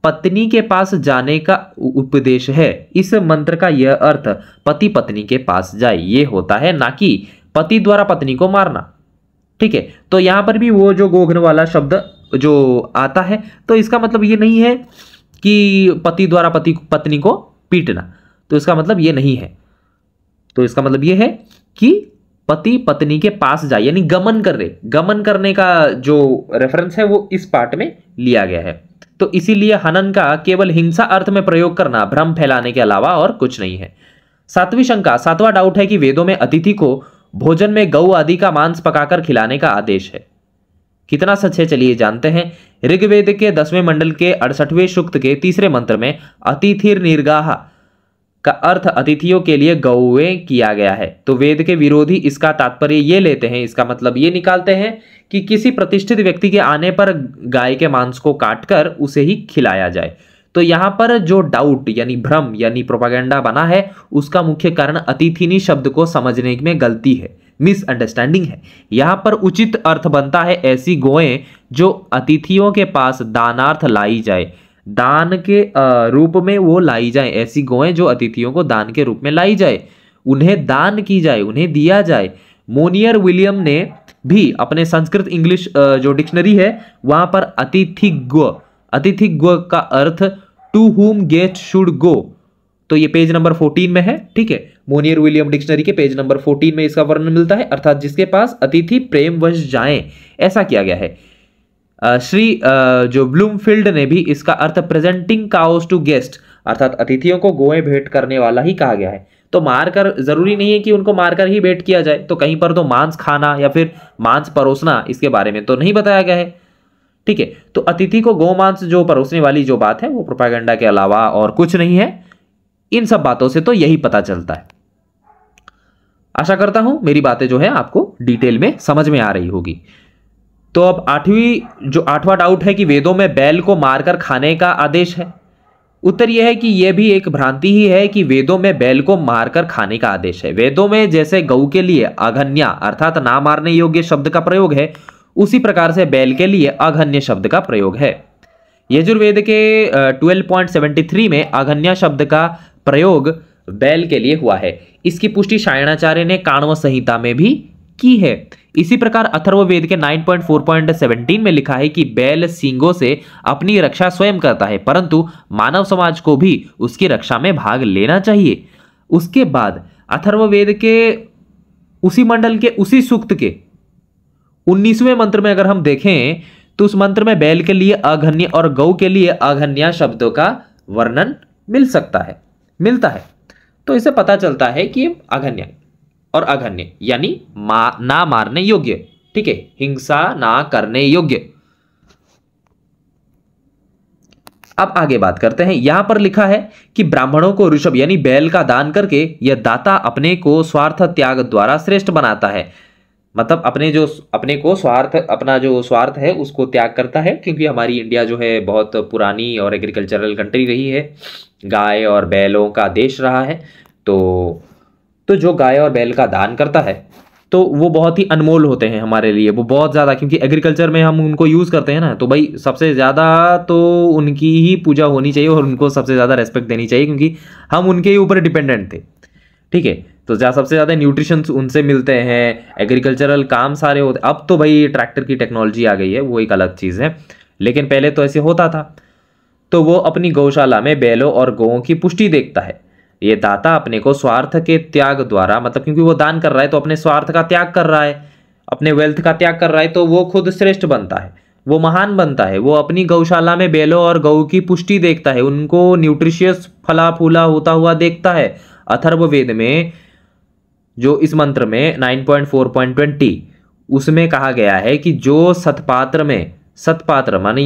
पत्नी के पास जाने का उपदेश है इस मंत्र का यह अर्थ पति पत्नी के पास जाए ये होता है ना कि पति द्वारा पत्नी को मारना ठीक है तो यहां पर भी वो जो गोघन वाला शब्द जो आता है तो इसका मतलब ये नहीं है कि पति द्वारा पति पत्नी को पीटना तो इसका मतलब ये नहीं है तो इसका मतलब ये है कि पति पत्नी के पास जाए यानी गमन कर रहे गमन करने का जो रेफरेंस है वो इस पार्ट में लिया गया है तो इसीलिए हनन का केवल हिंसा अर्थ में प्रयोग करना भ्रम फैलाने के अलावा और कुछ नहीं है सातवीं शंका सातवां डाउट है कि वेदों में अतिथि को भोजन में गऊ आदि का मांस पकाकर खिलाने का आदेश है कितना सच है चलिए जानते हैं ऋग्वेद के दसवें मंडल के अड़सठवें सूक्त के तीसरे मंत्र में अतिथिर निर्गाह का अर्थ अतिथियों के लिए गौवे किया गया है तो वेद के विरोधी इसका तात्पर्य ये लेते हैं इसका मतलब ये निकालते हैं कि किसी प्रतिष्ठित व्यक्ति के आने पर गाय के मांस को काटकर उसे ही खिलाया जाए तो यहाँ पर जो डाउट यानी भ्रम यानी प्रोपागेंडा बना है उसका मुख्य कारण अतिथिनी शब्द को समझने में गलती है मिसअंडरस्टैंडिंग है यहाँ पर उचित अर्थ बनता है ऐसी गोएं जो अतिथियों के पास दानार्थ लाई जाए दान के रूप में वो लाई जाए ऐसी गोएं जो अतिथियों को दान के रूप में लाई जाए उन्हें दान की जाए उन्हें दिया जाए मोनियर विलियम ने भी अपने संस्कृत इंग्लिश जो डिक्शनरी है वहां पर अतिथि अतिथि का अर्थ to whom get should go तो ये पेज नंबर फोर्टीन में है ठीक है मोनियर विलियम डिक्शनरी के पेज नंबर फोर्टीन में इसका वर्णन मिलता है अर्थात जिसके पास अतिथि प्रेमवश जाए ऐसा किया गया है श्री जो ब्लूमफील्ड ने भी इसका अर्थ प्रेजेंटिंग काउस टू गेस्ट अर्थात अतिथियों को गोए भेंट करने वाला ही कहा गया है तो मारकर जरूरी नहीं है कि उनको मारकर ही भेंट किया जाए तो कहीं पर तो मांस खाना या फिर मांस परोसना इसके बारे में तो नहीं बताया गया है ठीक है तो अतिथि को गौ मांस जो परोसने वाली जो बात है वो प्रोपागेंडा के अलावा और कुछ नहीं है इन सब बातों से तो यही पता चलता है आशा करता हूं मेरी बातें जो है आपको डिटेल में समझ में आ रही होगी तो अब आठवीं जो आठवां डाउट है कि वेदों में बैल को मारकर खाने का आदेश है उत्तर यह है कि यह भी एक भ्रांति ही है कि वेदों में बैल को मारकर खाने का आदेश है वेदों में जैसे गऊ के लिए अघन्या अर्थात ना मारने योग्य शब्द का प्रयोग है उसी प्रकार से बैल के लिए अघन्य शब्द का प्रयोग है यजुर्वेद के 12.73 में अघन्या शब्द का प्रयोग बैल के लिए हुआ है इसकी पुष्टि शायणाचार्य ने काणव संहिता में भी की है इसी प्रकार अथर्ववेद के 9.4.17 में लिखा है कि बैल सिंगों से अपनी रक्षा स्वयं करता है परंतु मानव समाज को भी उसकी रक्षा में भाग लेना चाहिए उसके बाद अथर्ववेद के उसी मंडल के उसी सूक्त के उन्नीसवें मंत्र में अगर हम देखें तो उस मंत्र में बैल के लिए अघन्य और गौ के लिए अघन्या शब्दों का वर्णन मिल सकता है मिलता है तो इसे पता चलता है कि अघन्य और अघन्य यानी मा, ना मारने योग्य ठीक है हिंसा ना करने योग्य अब आगे बात करते हैं यहां पर लिखा है कि ब्राह्मणों को ऋषभ यानी बैल का दान करके यह दाता अपने को स्वार्थ त्याग द्वारा श्रेष्ठ बनाता है मतलब अपने जो अपने को स्वार्थ अपना जो स्वार्थ है उसको त्याग करता है क्योंकि हमारी इंडिया जो है बहुत पुरानी और एग्रीकल्चरल कंट्री रही है गाय और बैलों का देश रहा है तो तो जो गाय और बैल का दान करता है तो वो बहुत ही अनमोल होते हैं हमारे लिए वो बहुत ज़्यादा क्योंकि एग्रीकल्चर में हम उनको यूज़ करते हैं ना तो भाई सबसे ज़्यादा तो उनकी ही पूजा होनी चाहिए और उनको सबसे ज़्यादा रेस्पेक्ट देनी चाहिए क्योंकि हम उनके ही ऊपर डिपेंडेंट थे ठीक है तो जहाँ सबसे ज़्यादा न्यूट्रिशंस उनसे मिलते हैं एग्रीकल्चरल काम सारे होते अब तो भाई ट्रैक्टर की टेक्नोलॉजी आ गई है वो एक अलग चीज़ है लेकिन पहले तो ऐसे होता था तो वो अपनी गौशाला में बैलों और गौों की पुष्टि देखता है ये दाता अपने को स्वार्थ के त्याग द्वारा मतलब क्योंकि वो दान कर रहा है तो अपने स्वार्थ का त्याग कर रहा है अपने वेल्थ का त्याग कर रहा है तो वो खुद श्रेष्ठ बनता है वो महान बनता है वो अपनी गौशाला में बैलों और गऊ की पुष्टि देखता है उनको न्यूट्रिशियस फला फूला होता हुआ देखता है अथर्व वेद में जो इस मंत्र में 9.4.20 उसमें कहा गया है कि जो सतपात्र में सतपात्र मानी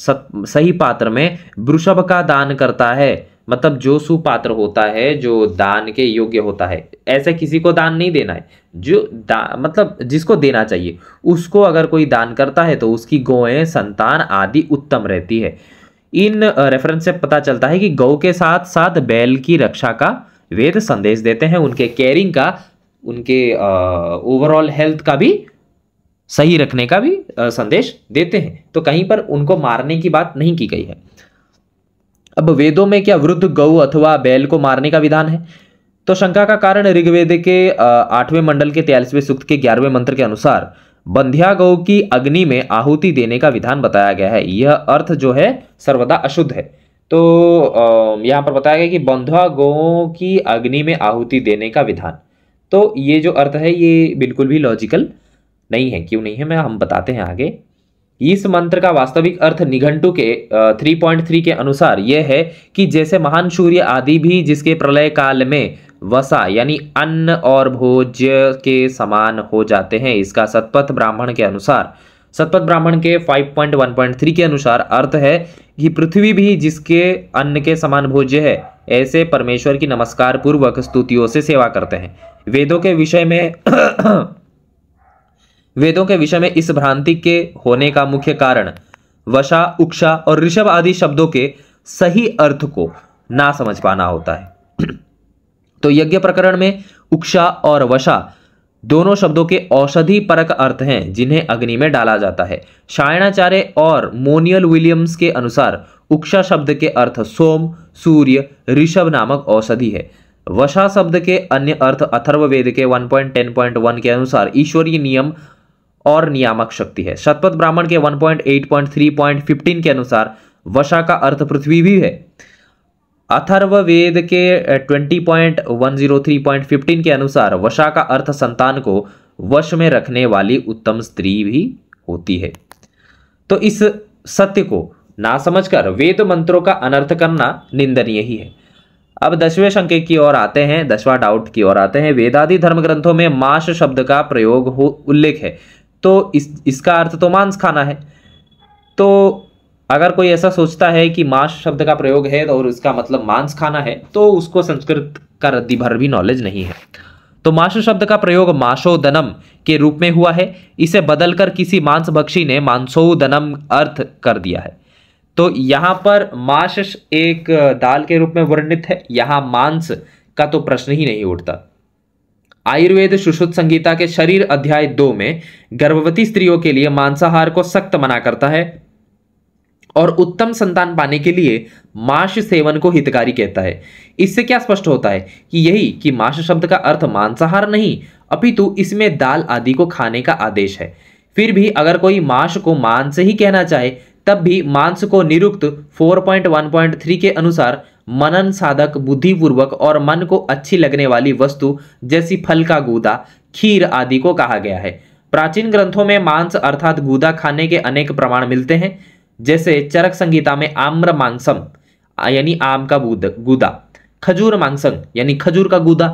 सत सही पात्र में वृषभ का दान करता है मतलब जो सुपात्र होता है जो दान के योग्य होता है ऐसे किसी को दान नहीं देना है जो दा मतलब जिसको देना चाहिए उसको अगर कोई दान करता है तो उसकी गौएँ संतान आदि उत्तम रहती है इन रेफरेंस से पता चलता है कि गौ के साथ साथ बैल की रक्षा का वेद संदेश देते हैं उनके केयरिंग का उनके ओवरऑल हेल्थ का भी सही रखने का भी संदेश देते हैं तो कहीं पर उनको मारने की बात नहीं की गई है अब वेदों में क्या वृद्ध गौ अथवा बैल को मारने का विधान है तो शंका का कारण ऋग्वेद के आठवें मंडल के तेयालीसवें सूक्त के ग्यारहवें मंत्र के अनुसार बंध्या गौ की अग्नि में आहुति देने का विधान बताया गया है यह अर्थ जो है सर्वदा अशुद्ध है तो यहाँ पर बताया गया कि बंध्या गौ की अग्नि में आहुति देने का विधान तो ये जो अर्थ है ये बिल्कुल भी लॉजिकल नहीं है क्यों नहीं है मैं हम बताते हैं आगे इस मंत्र का वास्तविक अर्थ निघंटू के 3.3 के अनुसार यह है कि जैसे महान सूर्य आदि भी जिसके प्रलय काल में वसा यानी अन्न और भोज्य के समान हो जाते हैं इसका सतपथ ब्राह्मण के अनुसार सतपथ ब्राह्मण के 5.1.3 के अनुसार अर्थ है कि पृथ्वी भी जिसके अन्न के समान भोज्य है ऐसे परमेश्वर की नमस्कार पूर्वक स्तुतियों से सेवा करते हैं वेदों के विषय में वेदों के विषय में इस भ्रांति के होने का मुख्य कारण वशा उक्षा और ऋषभ आदि शब्दों के सही अर्थ को ना समझ पाना होता है तो यज्ञ प्रकरण में उक्षा और वशा दोनों शब्दों के औषधि परक अर्थ हैं जिन्हें अग्नि में डाला जाता है शायणाचार्य और मोनियल विलियम्स के अनुसार उक्षा शब्द के अर्थ सोम सूर्य ऋषभ नामक औषधि है वशा शब्द के अन्य अर्थ अथर्ववेद के 1.10.1 के अनुसार ईश्वरीय नियम और नियामक शक्ति है शतपथ ब्राह्मण के 1.8.3.15 के अनुसार वशा का अर्थ पृथ्वी भी है अथर्व वेद के 20.103.15 के अनुसार वशा का अर्थ संतान को वश में रखने वाली उत्तम स्त्री भी होती है तो इस सत्य को ना समझकर वेद मंत्रों का अनर्थ करना निंदनीय ही है अब दसवें संकेत की ओर आते हैं दसवा डाउट की ओर आते हैं वेदादि धर्म ग्रंथों में मास शब्द का प्रयोग हो उल्लेख है तो इस इसका अर्थ तो मांस खाना है तो अगर कोई ऐसा सोचता है कि मांस शब्द का प्रयोग है और इसका मतलब मांस खाना है तो उसको संस्कृत का रद्दी भर भी नॉलेज नहीं है तो मांस शब्द का प्रयोग मांसोदनम के रूप में हुआ है इसे बदलकर किसी मांस बख्शी ने मांसोदनम अर्थ कर दिया है तो यहाँ पर मांस एक दाल के रूप में वर्णित है यहाँ मांस का तो प्रश्न ही नहीं उठता आयुर्वेद सुश्रुत संगीता के शरीर अध्याय दो में गर्भवती स्त्रियों के लिए मांसाहार को सख्त मना करता है और उत्तम संतान पाने के लिए मांस सेवन को हितकारी कहता है इससे क्या स्पष्ट होता है कि यही कि मांस शब्द का अर्थ मांसाहार नहीं अपितु इसमें दाल आदि को खाने का आदेश है फिर भी अगर कोई मांस को मांस ही कहना चाहे तब भी मांस को निरुक्त 4.1.3 के अनुसार मनन साधक बुद्धिपूर्वक और मन को अच्छी लगने वाली वस्तु जैसी फल का गूदा खीर आदि को कहा गया है प्राचीन ग्रंथों में मांस अर्थात गूदा खाने के अनेक प्रमाण मिलते हैं जैसे चरक संगीता में आम्र मांसम यानी आम का गूदा खजूर मांसंग यानी खजूर का गूदा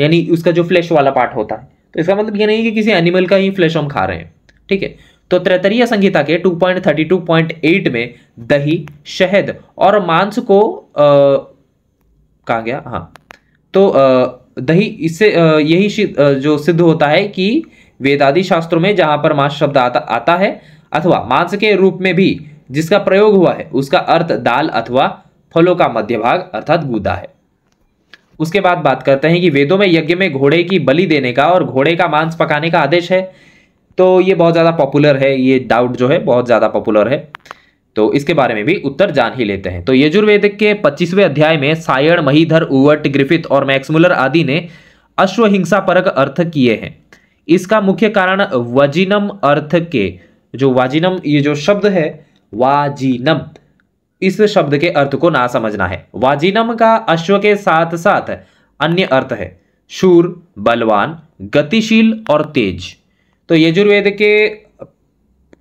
यानी उसका जो फ्लैश वाला पार्ट होता है तो इसका मतलब ये नहीं कि किसी एनिमल का ही फ्लैश हम खा रहे हैं ठीक है तो त्रैतरीय संहिता के 2.32.8 में दही शहद और मांस को कहा गया हाँ तो आ, दही इससे यही जो सिद्ध होता है कि वेदादि शास्त्रों में जहां पर मांस शब्द आता आता है अथवा मांस के रूप में भी जिसका प्रयोग हुआ है उसका अर्थ दाल अथवा फलों का मध्य भाग अर्थात गुदा है उसके बाद बात करते हैं कि वेदों में यज्ञ में घोड़े की बलि देने का और घोड़े का मांस पकाने का आदेश है तो ये बहुत ज़्यादा पॉपुलर है ये डाउट जो है बहुत ज़्यादा पॉपुलर है तो इसके बारे में भी उत्तर जान ही लेते हैं तो यजुर्वेद के 25वें अध्याय में सायण महीधर उवर्ट ग्रिफित और मैक्समुलर आदि ने अश्वहिंसा परक अर्थ किए हैं इसका मुख्य कारण वजिनम अर्थ के जो वाजिनम ये जो शब्द है वाजिनम इस शब्द के अर्थ को ना समझना है वाजिनम का अश्व के साथ साथ अन्य अर्थ है शूर बलवान गतिशील और तेज तो यजुर्वेद के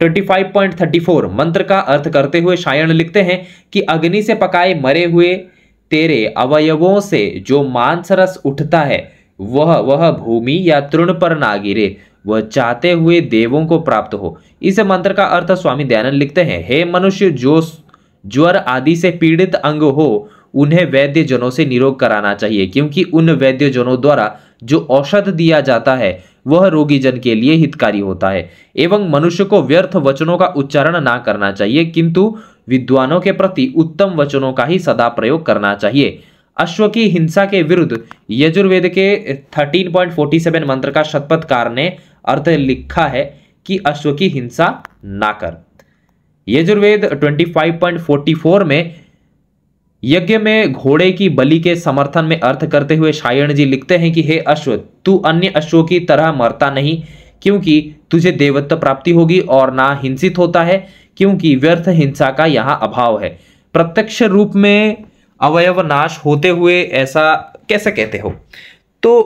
25.34 मंत्र का अर्थ करते हुए शायण लिखते हैं कि अग्नि से पकाए मरे हुए तेरे अवयवों से जो मानसरस उठता है वह वह भूमि या तृण पर ना गिरे वह चाहते हुए देवों को प्राप्त हो इस मंत्र का अर्थ स्वामी दयानंद लिखते हैं हे मनुष्य जो ज्वर आदि से पीड़ित अंग हो उन्हें वैद्य जनों से निरोग कराना चाहिए क्योंकि उन वैद्य जनों द्वारा जो औषध दिया जाता है वह रोगी जन के लिए हितकारी होता है एवं मनुष्य को व्यर्थ वचनों का उच्चारण ना करना चाहिए किंतु विद्वानों के प्रति उत्तम वचनों का ही सदा प्रयोग करना चाहिए अश्व की हिंसा के विरुद्ध यजुर्वेद के 13.47 मंत्र का शतपथकार ने अर्थ लिखा है कि अश्व की हिंसा ना कर यजुर्वेद 25.44 में यज्ञ में घोड़े की बलि के समर्थन में अर्थ करते हुए शायण जी लिखते हैं कि हे अश्व तू अन्य अश्वों की तरह मरता नहीं क्योंकि तुझे देवत्व प्राप्ति होगी और ना हिंसित होता है क्योंकि व्यर्थ हिंसा का यहाँ अभाव है प्रत्यक्ष रूप में अवयव नाश होते हुए ऐसा कैसे कहते हो तो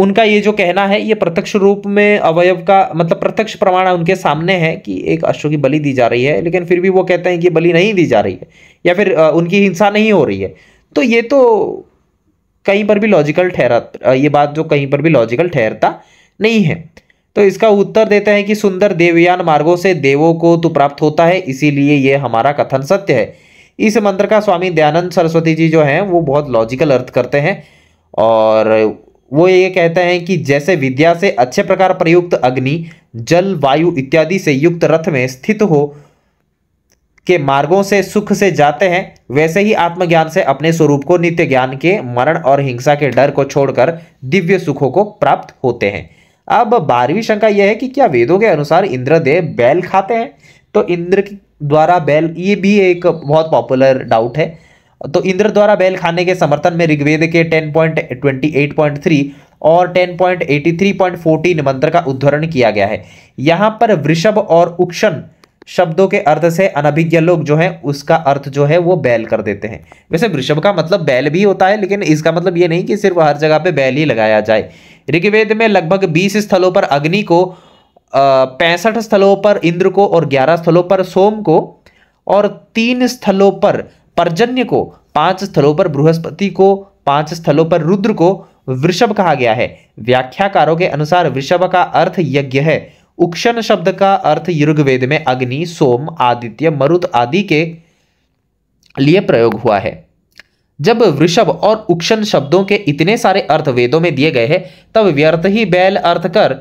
उनका ये जो कहना है ये प्रत्यक्ष रूप में अवयव का मतलब प्रत्यक्ष प्रमाण उनके सामने है कि एक अश्व की बलि दी जा रही है लेकिन फिर भी वो कहते हैं कि बलि नहीं दी जा रही है या फिर उनकी हिंसा नहीं हो रही है तो ये तो कहीं पर भी लॉजिकल ठहरा ये बात जो कहीं पर भी लॉजिकल ठहरता नहीं है तो इसका उत्तर देते हैं कि सुंदर देवयान मार्गों से देवों को तो प्राप्त होता है इसीलिए ये हमारा कथन सत्य है इस मंत्र का स्वामी दयानंद सरस्वती जी जो हैं वो बहुत लॉजिकल अर्थ करते हैं और वो ये कहते हैं कि जैसे विद्या से अच्छे प्रकार प्रयुक्त अग्नि जल वायु इत्यादि से युक्त रथ में स्थित हो के मार्गों से सुख से जाते हैं वैसे ही आत्मज्ञान से अपने स्वरूप को नित्य ज्ञान के मरण और हिंसा के डर को छोड़कर दिव्य सुखों को प्राप्त होते हैं अब बारहवीं शंका यह है कि क्या वेदों के अनुसार इंद्रदेव बैल खाते हैं तो इंद्र द्वारा बैल ये भी एक बहुत पॉपुलर डाउट है तो इंद्र द्वारा बैल खाने के समर्थन में ऋग्वेद के 10.28.3 और 10.83.14 मंत्र का उद्धरण किया गया है यहाँ पर वृषभ और उक्षण शब्दों के अर्थ से अनभिज्ञ लोग जो है उसका अर्थ जो है वो बैल कर देते हैं वैसे वृषभ का मतलब बैल भी होता है लेकिन इसका मतलब ये नहीं कि सिर्फ हर जगह पे बैल ही लगाया जाए ऋग्वेद में लगभग 20 स्थलों पर अग्नि को पैंसठ स्थलों पर इंद्र को और 11 स्थलों पर सोम को और तीन स्थलों पर पर्जन्य को पांच स्थलों पर बृहस्पति को पांच स्थलों पर रुद्र को वृषभ कहा गया है व्याख्याकारों के अनुसार वृषभ का अर्थ यज्ञ है उक्षण शब्द का अर्थ युर्गवेद में अग्नि सोम आदित्य मरुत आदि के लिए प्रयोग हुआ है जब वृषभ और उक्षण शब्दों के इतने सारे अर्थ वेदों में दिए गए हैं तब व्यर्थ ही बैल अर्थ कर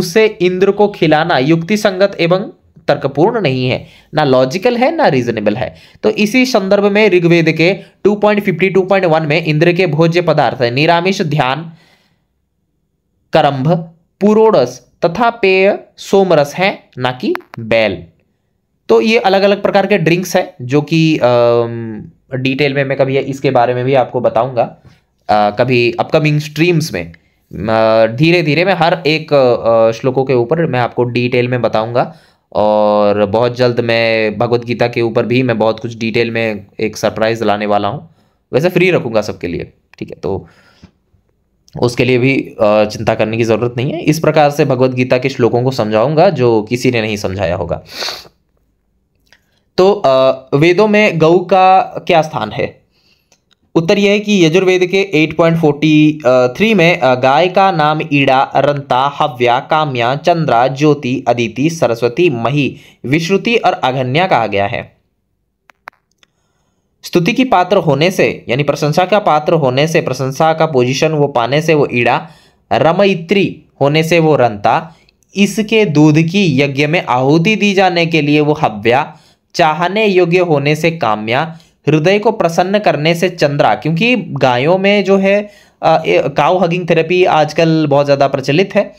उसे इंद्र को खिलाना युक्ति संगत एवं तर्कपूर्ण नहीं है ना लॉजिकल है ना रीजनेबल है तो इसी संदर्भ में ऋग्वेद के 2.52.1 में इंद्र के भोज्य पदार्थ निरामिष ध्यान करंभ पुरोड़स तथा पेय सोमरस है ना कि बैल तो ये अलग अलग प्रकार के ड्रिंक्स हैं जो कि डिटेल में मैं कभी इसके बारे में भी आपको बताऊंगा कभी अपकमिंग स्ट्रीम्स में धीरे धीरे मैं हर एक श्लोकों के ऊपर मैं आपको डिटेल में बताऊंगा और बहुत जल्द मैं भगवत गीता के ऊपर भी मैं बहुत कुछ डिटेल में एक सरप्राइज़ लाने वाला हूँ वैसे फ्री रखूँगा सबके लिए ठीक है तो उसके लिए भी चिंता करने की ज़रूरत नहीं है इस प्रकार से भगवत गीता के श्लोकों को समझाऊंगा जो किसी ने नहीं समझाया होगा तो वेदों में गऊ का क्या स्थान है उत्तर यह है कि यजुर्वेद के 8.43 में गाय का नाम ईड़ा रंता हव्या काम्या चंद्रा ज्योति अदिति सरस्वती मही विश्रुति और अघन्या कहा गया है स्तुति की पात्र होने से यानी प्रशंसा का पात्र होने से प्रशंसा का पोजीशन वो पाने से वो ईड़ा रमयित्री होने से वो रंता इसके दूध की यज्ञ में आहुति दी जाने के लिए वो हव्या चाहने योग्य होने से काम्या हृदय को प्रसन्न करने से चंद्रा क्योंकि गायों में जो है काउ हगिंग थेरेपी आजकल बहुत ज़्यादा प्रचलित है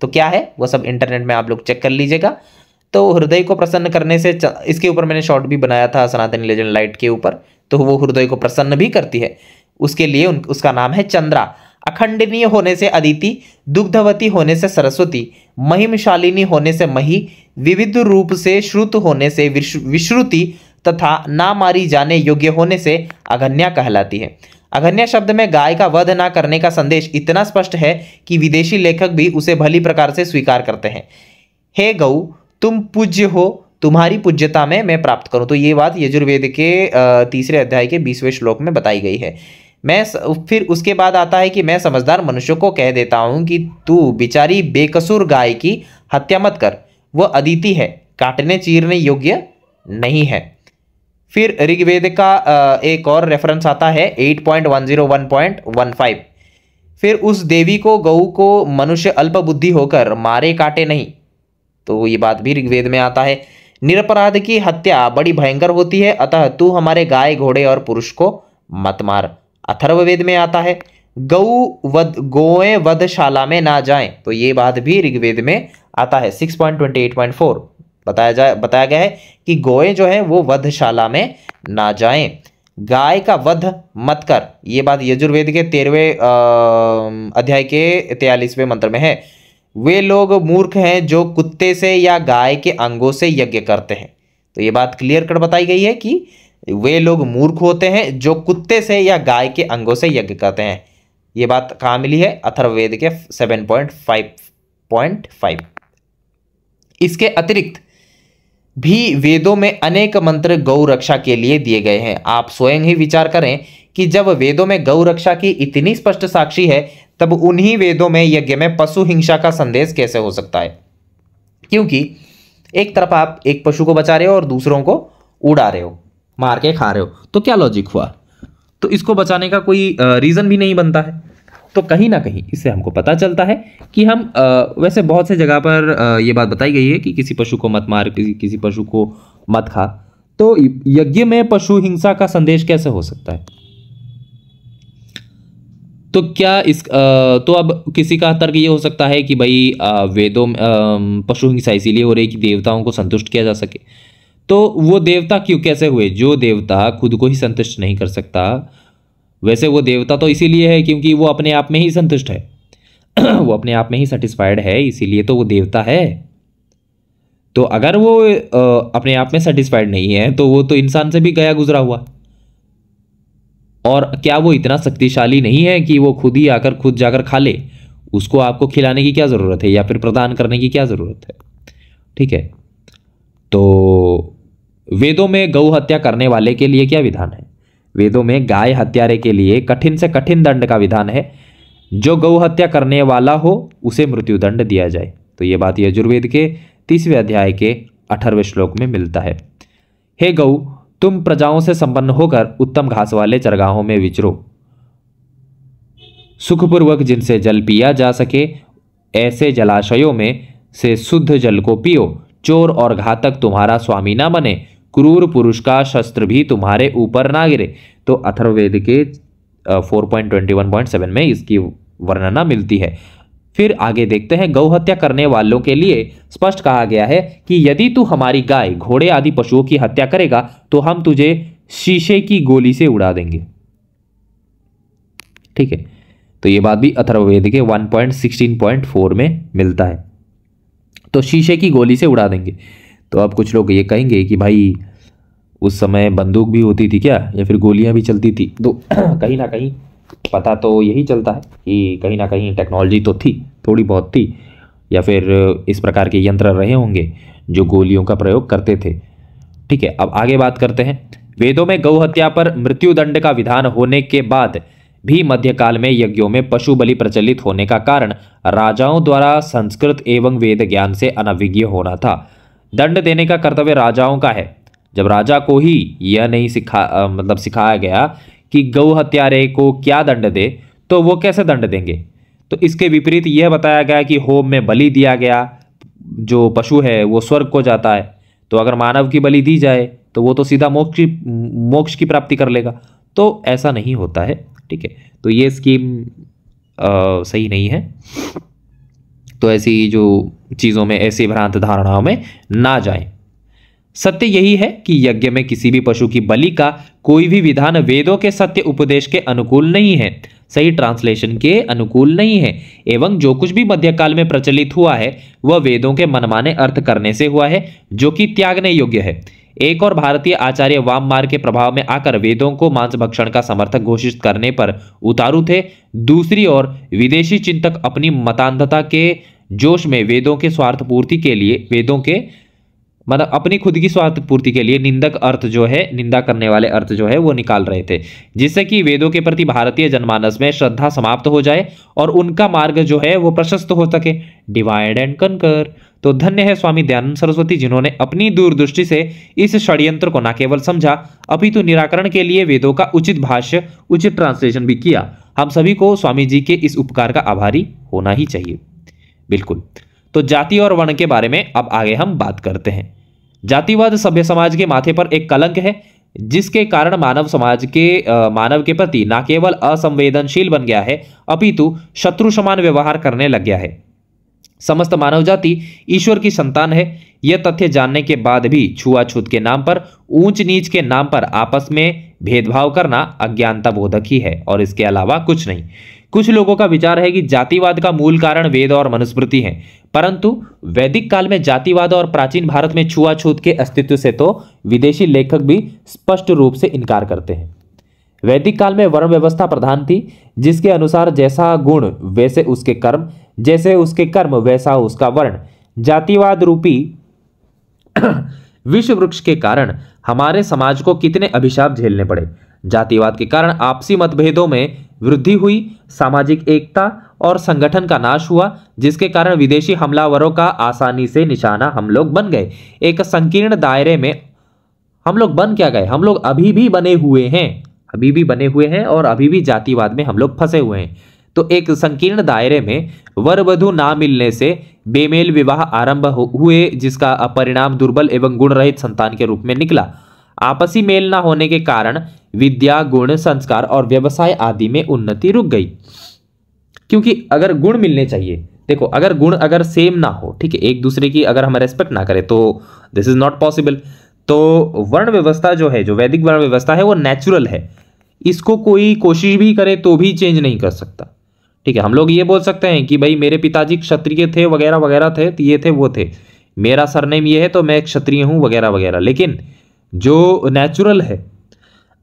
तो क्या है वो सब इंटरनेट में आप लोग चेक कर लीजिएगा तो हृदय को प्रसन्न करने से च... इसके ऊपर मैंने शॉर्ट भी बनाया था सनातन लेजेंड लाइट के ऊपर तो वो हृदय को प्रसन्न भी करती है उसके लिए उन उसका नाम है चंद्रा अखंडनीय होने से अदिति दुग्धवती होने से सरस्वती महिमशालिनी होने से मही विविध रूप से श्रुत होने से विश्रुति तथा ना मारी जाने योग्य होने से अघन्या कहलाती है अघन्या शब्द में गाय का वध ना करने का संदेश इतना स्पष्ट है कि विदेशी लेखक भी उसे भली प्रकार से स्वीकार करते हैं हे गऊ तुम पूज्य हो तुम्हारी पूज्यता में मैं प्राप्त करूं तो ये बात यजुर्वेद के तीसरे अध्याय के बीसवें श्लोक में बताई गई है मैं फिर उसके बाद आता है कि मैं समझदार मनुष्यों को कह देता हूँ कि तू बिचारी बेकसूर गाय की हत्या मत कर वह अदिति है काटने चीरने योग्य नहीं है फिर ऋग्वेद का एक और रेफरेंस आता है 8.101.15 फिर उस देवी को गऊ को मनुष्य अल्प बुद्धि होकर मारे काटे नहीं तो ये बात भी ऋग्वेद में आता है निरपराध की हत्या बड़ी भयंकर होती है अतः तू हमारे गाय घोड़े और पुरुष को मत मार अथर्ववेद में आता है गऊ वध गोए वधशाला में ना जाएं तो ये बात भी ऋग्वेद में आता है फोर बताया जाए बताया गया है कि गोए जो है वो वधशाला में ना जाएं गाय का वध मत कर ये बात यजुर्वेद के तेरहवें अध्याय के तयालीसवें मंत्र में है वे लोग मूर्ख हैं जो कुत्ते से या गाय के अंगों से यज्ञ करते हैं तो ये बात क्लियर कट बताई गई है कि वे लोग मूर्ख होते हैं जो कुत्ते से या गाय के अंगों से यज्ञ करते हैं ये बात कहाँ मिली है अथर्ववेद के seven point five point five इसके अतिरिक्त भी वेदों में अनेक मंत्र गौ रक्षा के लिए दिए गए हैं आप स्वयं ही विचार करें कि जब वेदों में गौ रक्षा की इतनी स्पष्ट साक्षी है तब उन्हीं वेदों में यज्ञ में पशु हिंसा का संदेश कैसे हो सकता है क्योंकि एक तरफ आप एक पशु को बचा रहे हो और दूसरों को उड़ा रहे हो मार के खा रहे हो तो क्या लॉजिक हुआ तो इसको बचाने का कोई रीज़न भी नहीं बनता है तो कहीं ना कहीं इससे हमको पता चलता है कि हम आ, वैसे बहुत से जगह पर आ, ये बात बताई गई है कि किसी पशु को मत मार किसी किसी पशु को मत खा तो यज्ञ में पशु हिंसा का संदेश कैसे हो सकता है तो क्या इस आ, तो अब किसी का तर्क ये हो सकता है कि भाई वेदों में पशु हिंसा इसीलिए हो रही है कि देवताओं को संतुष्ट किया जा सके तो वो देवता क्यों कैसे हुए जो देवता खुद को ही संतुष्ट नहीं कर सकता वैसे वो देवता तो इसीलिए है क्योंकि वो अपने आप में ही संतुष्ट है वो अपने आप में ही सेटिस्फाइड है इसीलिए तो वो देवता है तो अगर वो अपने आप में सेटिस्फाइड नहीं है तो वो तो इंसान से भी गया गुजरा हुआ और क्या वो इतना शक्तिशाली नहीं है कि वो खुद ही आकर खुद जाकर खा ले उसको आपको खिलाने की क्या ज़रूरत है या फिर प्रदान करने की क्या ज़रूरत है ठीक है तो वेदों में गौ हत्या करने वाले के लिए क्या विधान है वेदों में गाय हत्यारे के लिए कठिन से कठिन दंड का विधान है जो गौ हत्या करने वाला हो उसे मृत्यु दंड दिया जाए तो ये बात यजुर्वेद के तीसवें अध्याय के अठारहवें श्लोक में मिलता है हे गौ तुम प्रजाओं से संपन्न होकर उत्तम घास वाले चरगाहों में विचरो सुखपूर्वक जिनसे जल पिया जा सके ऐसे जलाशयों में से शुद्ध जल को पियो चोर और घातक तुम्हारा स्वामी ना बने क्रूर पुरुष का शस्त्र भी तुम्हारे ऊपर ना गिरे तो अथर्ववेद के 4.21.7 में इसकी वर्णना मिलती है फिर आगे देखते हैं गौ हत्या करने वालों के लिए स्पष्ट कहा गया है कि यदि तू हमारी गाय घोड़े आदि पशुओं की हत्या करेगा तो हम तुझे शीशे की गोली से उड़ा देंगे ठीक है तो ये बात भी अथर्ववेद के 1.16.4 में मिलता है तो शीशे की गोली से उड़ा देंगे तो अब कुछ लोग ये कहेंगे कि भाई उस समय बंदूक भी होती थी क्या या फिर गोलियां भी चलती थी तो कहीं ना कहीं पता तो यही चलता है कि कहीं ना कहीं टेक्नोलॉजी तो थी थोड़ी बहुत थी या फिर इस प्रकार के यंत्र रहे होंगे जो गोलियों का प्रयोग करते थे ठीक है अब आगे बात करते हैं वेदों में गौ हत्या पर मृत्युदंड का विधान होने के बाद भी मध्यकाल में यज्ञों में पशु बलि प्रचलित होने का कारण राजाओं द्वारा संस्कृत एवं वेद ज्ञान से अनभिज्ञ होना था दंड देने का कर्तव्य राजाओं का है जब राजा को ही यह नहीं सिखा आ, मतलब सिखाया गया कि गौ हत्यारे को क्या दंड दे तो वो कैसे दंड देंगे तो इसके विपरीत यह बताया गया कि होम में बलि दिया गया जो पशु है वो स्वर्ग को जाता है तो अगर मानव की बलि दी जाए तो वो तो सीधा मोक्ष की मोक्ष की प्राप्ति कर लेगा तो ऐसा नहीं होता है ठीक है तो ये स्कीम आ, सही नहीं है तो ऐसी जो चीज़ों में ऐसी भ्रांत धारणाओं में ना जाएं। सत्य यही है कि यज्ञ में किसी भी पशु की बलि का कोई भी विधान वेदों के सत्य उपदेश के अनुकूल नहीं है सही ट्रांसलेशन के अनुकूल नहीं है एवं जो कुछ भी मध्यकाल में प्रचलित हुआ है वह वेदों के मनमाने अर्थ करने से हुआ है जो कि त्यागने योग्य है एक और भारतीय आचार्य वाममार के प्रभाव में आकर वेदों को मांस भक्षण का समर्थक घोषित करने पर उतारू थे दूसरी ओर विदेशी चिंतक अपनी मतान्धता के जोश में वेदों के स्वार्थ पूर्ति के लिए वेदों के मतलब अपनी खुद की स्वार्थ पूर्ति के लिए निंदक अर्थ जो है निंदा करने वाले अर्थ जो है वो निकाल रहे थे जिससे कि वेदों के प्रति भारतीय जनमानस में श्रद्धा समाप्त हो जाए और उनका मार्ग जो है वो प्रशस्त हो सके डिवाइड एंड कनकर तो धन्य है स्वामी दयानंद सरस्वती जिन्होंने अपनी दूरदृष्टि से इस षड्यंत्र को न केवल समझा अपितु तो निराकरण के लिए वेदों का उचित भाष्य उचित ट्रांसलेशन भी किया हम सभी को स्वामी जी के इस उपकार का आभारी होना ही चाहिए बिल्कुल तो जाति और वर्ण के बारे में अब आगे हम बात करते हैं जातिवाद सभ्य समाज के माथे पर एक कलंक है जिसके कारण मानव समाज के आ, मानव के प्रति न केवल असंवेदनशील बन गया है अपितु शत्रु समान व्यवहार करने लग गया है समस्त मानव जाति ईश्वर की संतान है यह तथ्य जानने के बाद भी छुआछूत के नाम पर ऊंच नीच के नाम पर आपस में भेदभाव करना अज्ञानता बोधक ही है और इसके अलावा कुछ नहीं कुछ लोगों का विचार है कि जातिवाद का मूल कारण वेद और मनुस्मृति है परंतु वैदिक काल में जातिवाद और प्राचीन भारत में छुआछूत के अस्तित्व से तो विदेशी लेखक भी स्पष्ट रूप से इनकार करते हैं वैदिक काल में वर्ण व्यवस्था प्रधान थी जिसके अनुसार जैसा गुण वैसे उसके कर्म जैसे उसके कर्म वैसा उसका वर्ण जातिवाद रूपी विश्व वृक्ष के कारण हमारे समाज को कितने अभिशाप झेलने पड़े जातिवाद के कारण आपसी मतभेदों में वृद्धि हुई सामाजिक एकता और संगठन का नाश हुआ जिसके कारण विदेशी हमलावरों का आसानी से निशाना हम लोग बन गए एक संकीर्ण दायरे में हम लोग बन क्या गए हम लोग अभी भी बने हुए हैं अभी भी बने हुए हैं और अभी भी जातिवाद में हम लोग फंसे हुए हैं तो एक संकीर्ण दायरे में वर वधु ना मिलने से बेमेल विवाह आरंभ हुए जिसका परिणाम दुर्बल एवं गुण रहित संतान के रूप में निकला आपसी मेल ना होने के कारण विद्या गुण संस्कार और व्यवसाय आदि में उन्नति रुक गई क्योंकि अगर गुण मिलने चाहिए देखो अगर गुण अगर सेम ना हो ठीक है एक दूसरे की अगर हम रेस्पेक्ट ना करें तो दिस इज नॉट पॉसिबल तो वर्ण व्यवस्था जो है जो वैदिक वर्ण व्यवस्था है वो नेचुरल है इसको कोई कोशिश भी करे तो भी चेंज नहीं कर सकता ठीक है हम लोग ये बोल सकते हैं कि भाई मेरे पिताजी क्षत्रिय थे वगैरह वगैरह थे तो ये थे वो थे मेरा सरनेम ये है तो मैं क्षत्रिय हूँ वगैरह वगैरह लेकिन जो नेचुरल है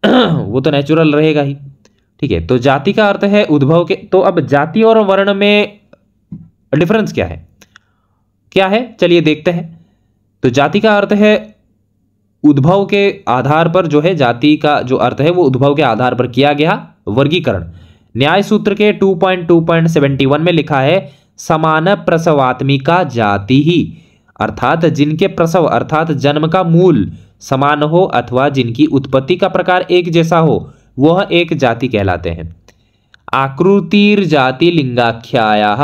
वो तो नेचुरल रहेगा ही ठीक है तो जाति का अर्थ है उद्भव के तो अब जाति और वर्ण में डिफरेंस क्या है क्या है चलिए देखते हैं तो जाति का अर्थ है उद्भव के आधार पर जो है जाति का जो अर्थ है वो उद्भव के आधार पर किया गया वर्गीकरण न्याय सूत्र के 2.2.71 में लिखा है समान प्रसवात्मिका जाति ही अर्थात जिनके प्रसव अर्थात जन्म का मूल समान हो अथवा जिनकी उत्पत्ति का प्रकार एक जैसा हो वह एक जाति कहलाते हैं आकृतिर जाति लिंगाख्याया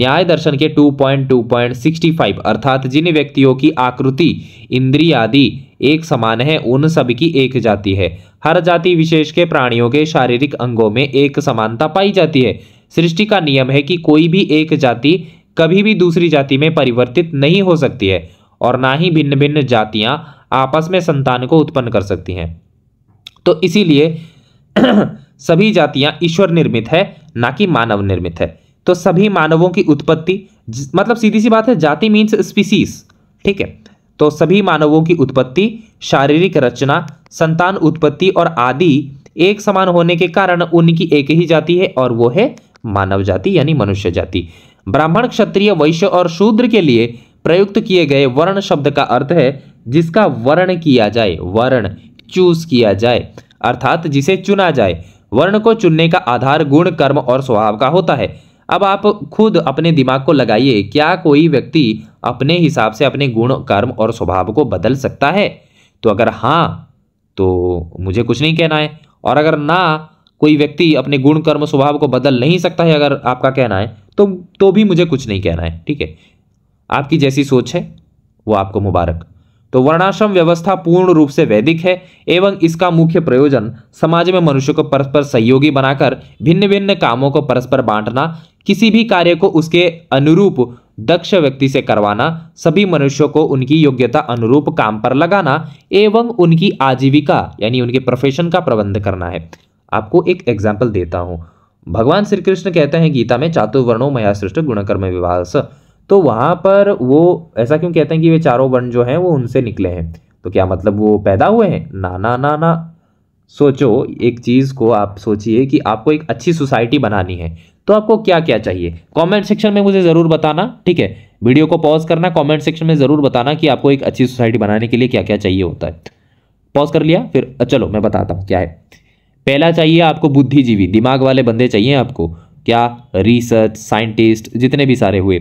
न्याय दर्शन के 2.2.65 अर्थात जिन व्यक्तियों की आकृति इंद्रिय आदि एक समान है उन सभी एक जाति है हर जाति विशेष के प्राणियों के शारीरिक अंगों में एक समानता पाई जाती है सृष्टि का नियम है कि कोई भी एक जाति कभी भी दूसरी जाति में परिवर्तित नहीं हो सकती है और ना ही भिन्न भिन्न जातियां आपस में संतान को उत्पन्न कर सकती हैं तो इसीलिए सभी जातियां ईश्वर निर्मित है ना कि मानव निर्मित है तो सभी मानवों की उत्पत्ति मतलब सीधी सी बात है जाति मीन्स स्पीसीस ठीक है तो सभी मानवों की उत्पत्ति शारीरिक रचना संतान उत्पत्ति और आदि एक समान होने के कारण उनकी एक ही जाति है और वो है मानव जाति यानी मनुष्य जाति ब्राह्मण क्षत्रिय वैश्य और शूद्र के लिए प्रयुक्त किए गए वर्ण शब्द का अर्थ है जिसका वर्ण किया जाए वर्ण चूज किया जाए अर्थात जिसे चुना जाए वर्ण को चुनने का आधार गुण कर्म और स्वभाव का होता है अब आप खुद अपने दिमाग को लगाइए क्या कोई व्यक्ति अपने हिसाब से अपने गुण कर्म और स्वभाव को बदल सकता है तो अगर हाँ तो मुझे कुछ नहीं कहना है और अगर ना कोई व्यक्ति अपने गुण कर्म स्वभाव को बदल नहीं सकता है अगर आपका कहना है तो तो भी मुझे कुछ नहीं कहना है ठीक है आपकी जैसी सोच है वो आपको मुबारक तो वर्णाश्रम व्यवस्था पूर्ण रूप से वैदिक है एवं इसका मुख्य प्रयोजन समाज में मनुष्य को परस्पर सहयोगी बनाकर भिन्न भिन्न कामों को परस्पर बांटना किसी भी कार्य को उसके अनुरूप दक्ष व्यक्ति से करवाना सभी मनुष्यों को उनकी योग्यता अनुरूप काम पर लगाना एवं उनकी आजीविका यानी उनके प्रोफेशन का प्रबंध करना है आपको एक एग्जाम्पल देता हूँ भगवान श्री कृष्ण कहते हैं गीता में चातुर्वर्णो मया सृष्ट गुणकर्म विवास तो वहाँ पर वो ऐसा क्यों कहते हैं कि वे चारों वर्ण जो हैं वो उनसे निकले हैं तो क्या मतलब वो पैदा हुए हैं ना ना ना ना सोचो एक चीज़ को आप सोचिए कि आपको एक अच्छी सोसाइटी बनानी है तो आपको क्या क्या चाहिए कमेंट सेक्शन में मुझे ज़रूर बताना ठीक है वीडियो को पॉज करना कमेंट सेक्शन में ज़रूर बताना कि आपको एक अच्छी सोसाइटी बनाने के लिए क्या क्या चाहिए होता है पॉज कर लिया फिर चलो मैं बताता हूँ क्या है पहला चाहिए आपको बुद्धिजीवी दिमाग वाले बंदे चाहिए आपको क्या रिसर्च साइंटिस्ट जितने भी सारे हुए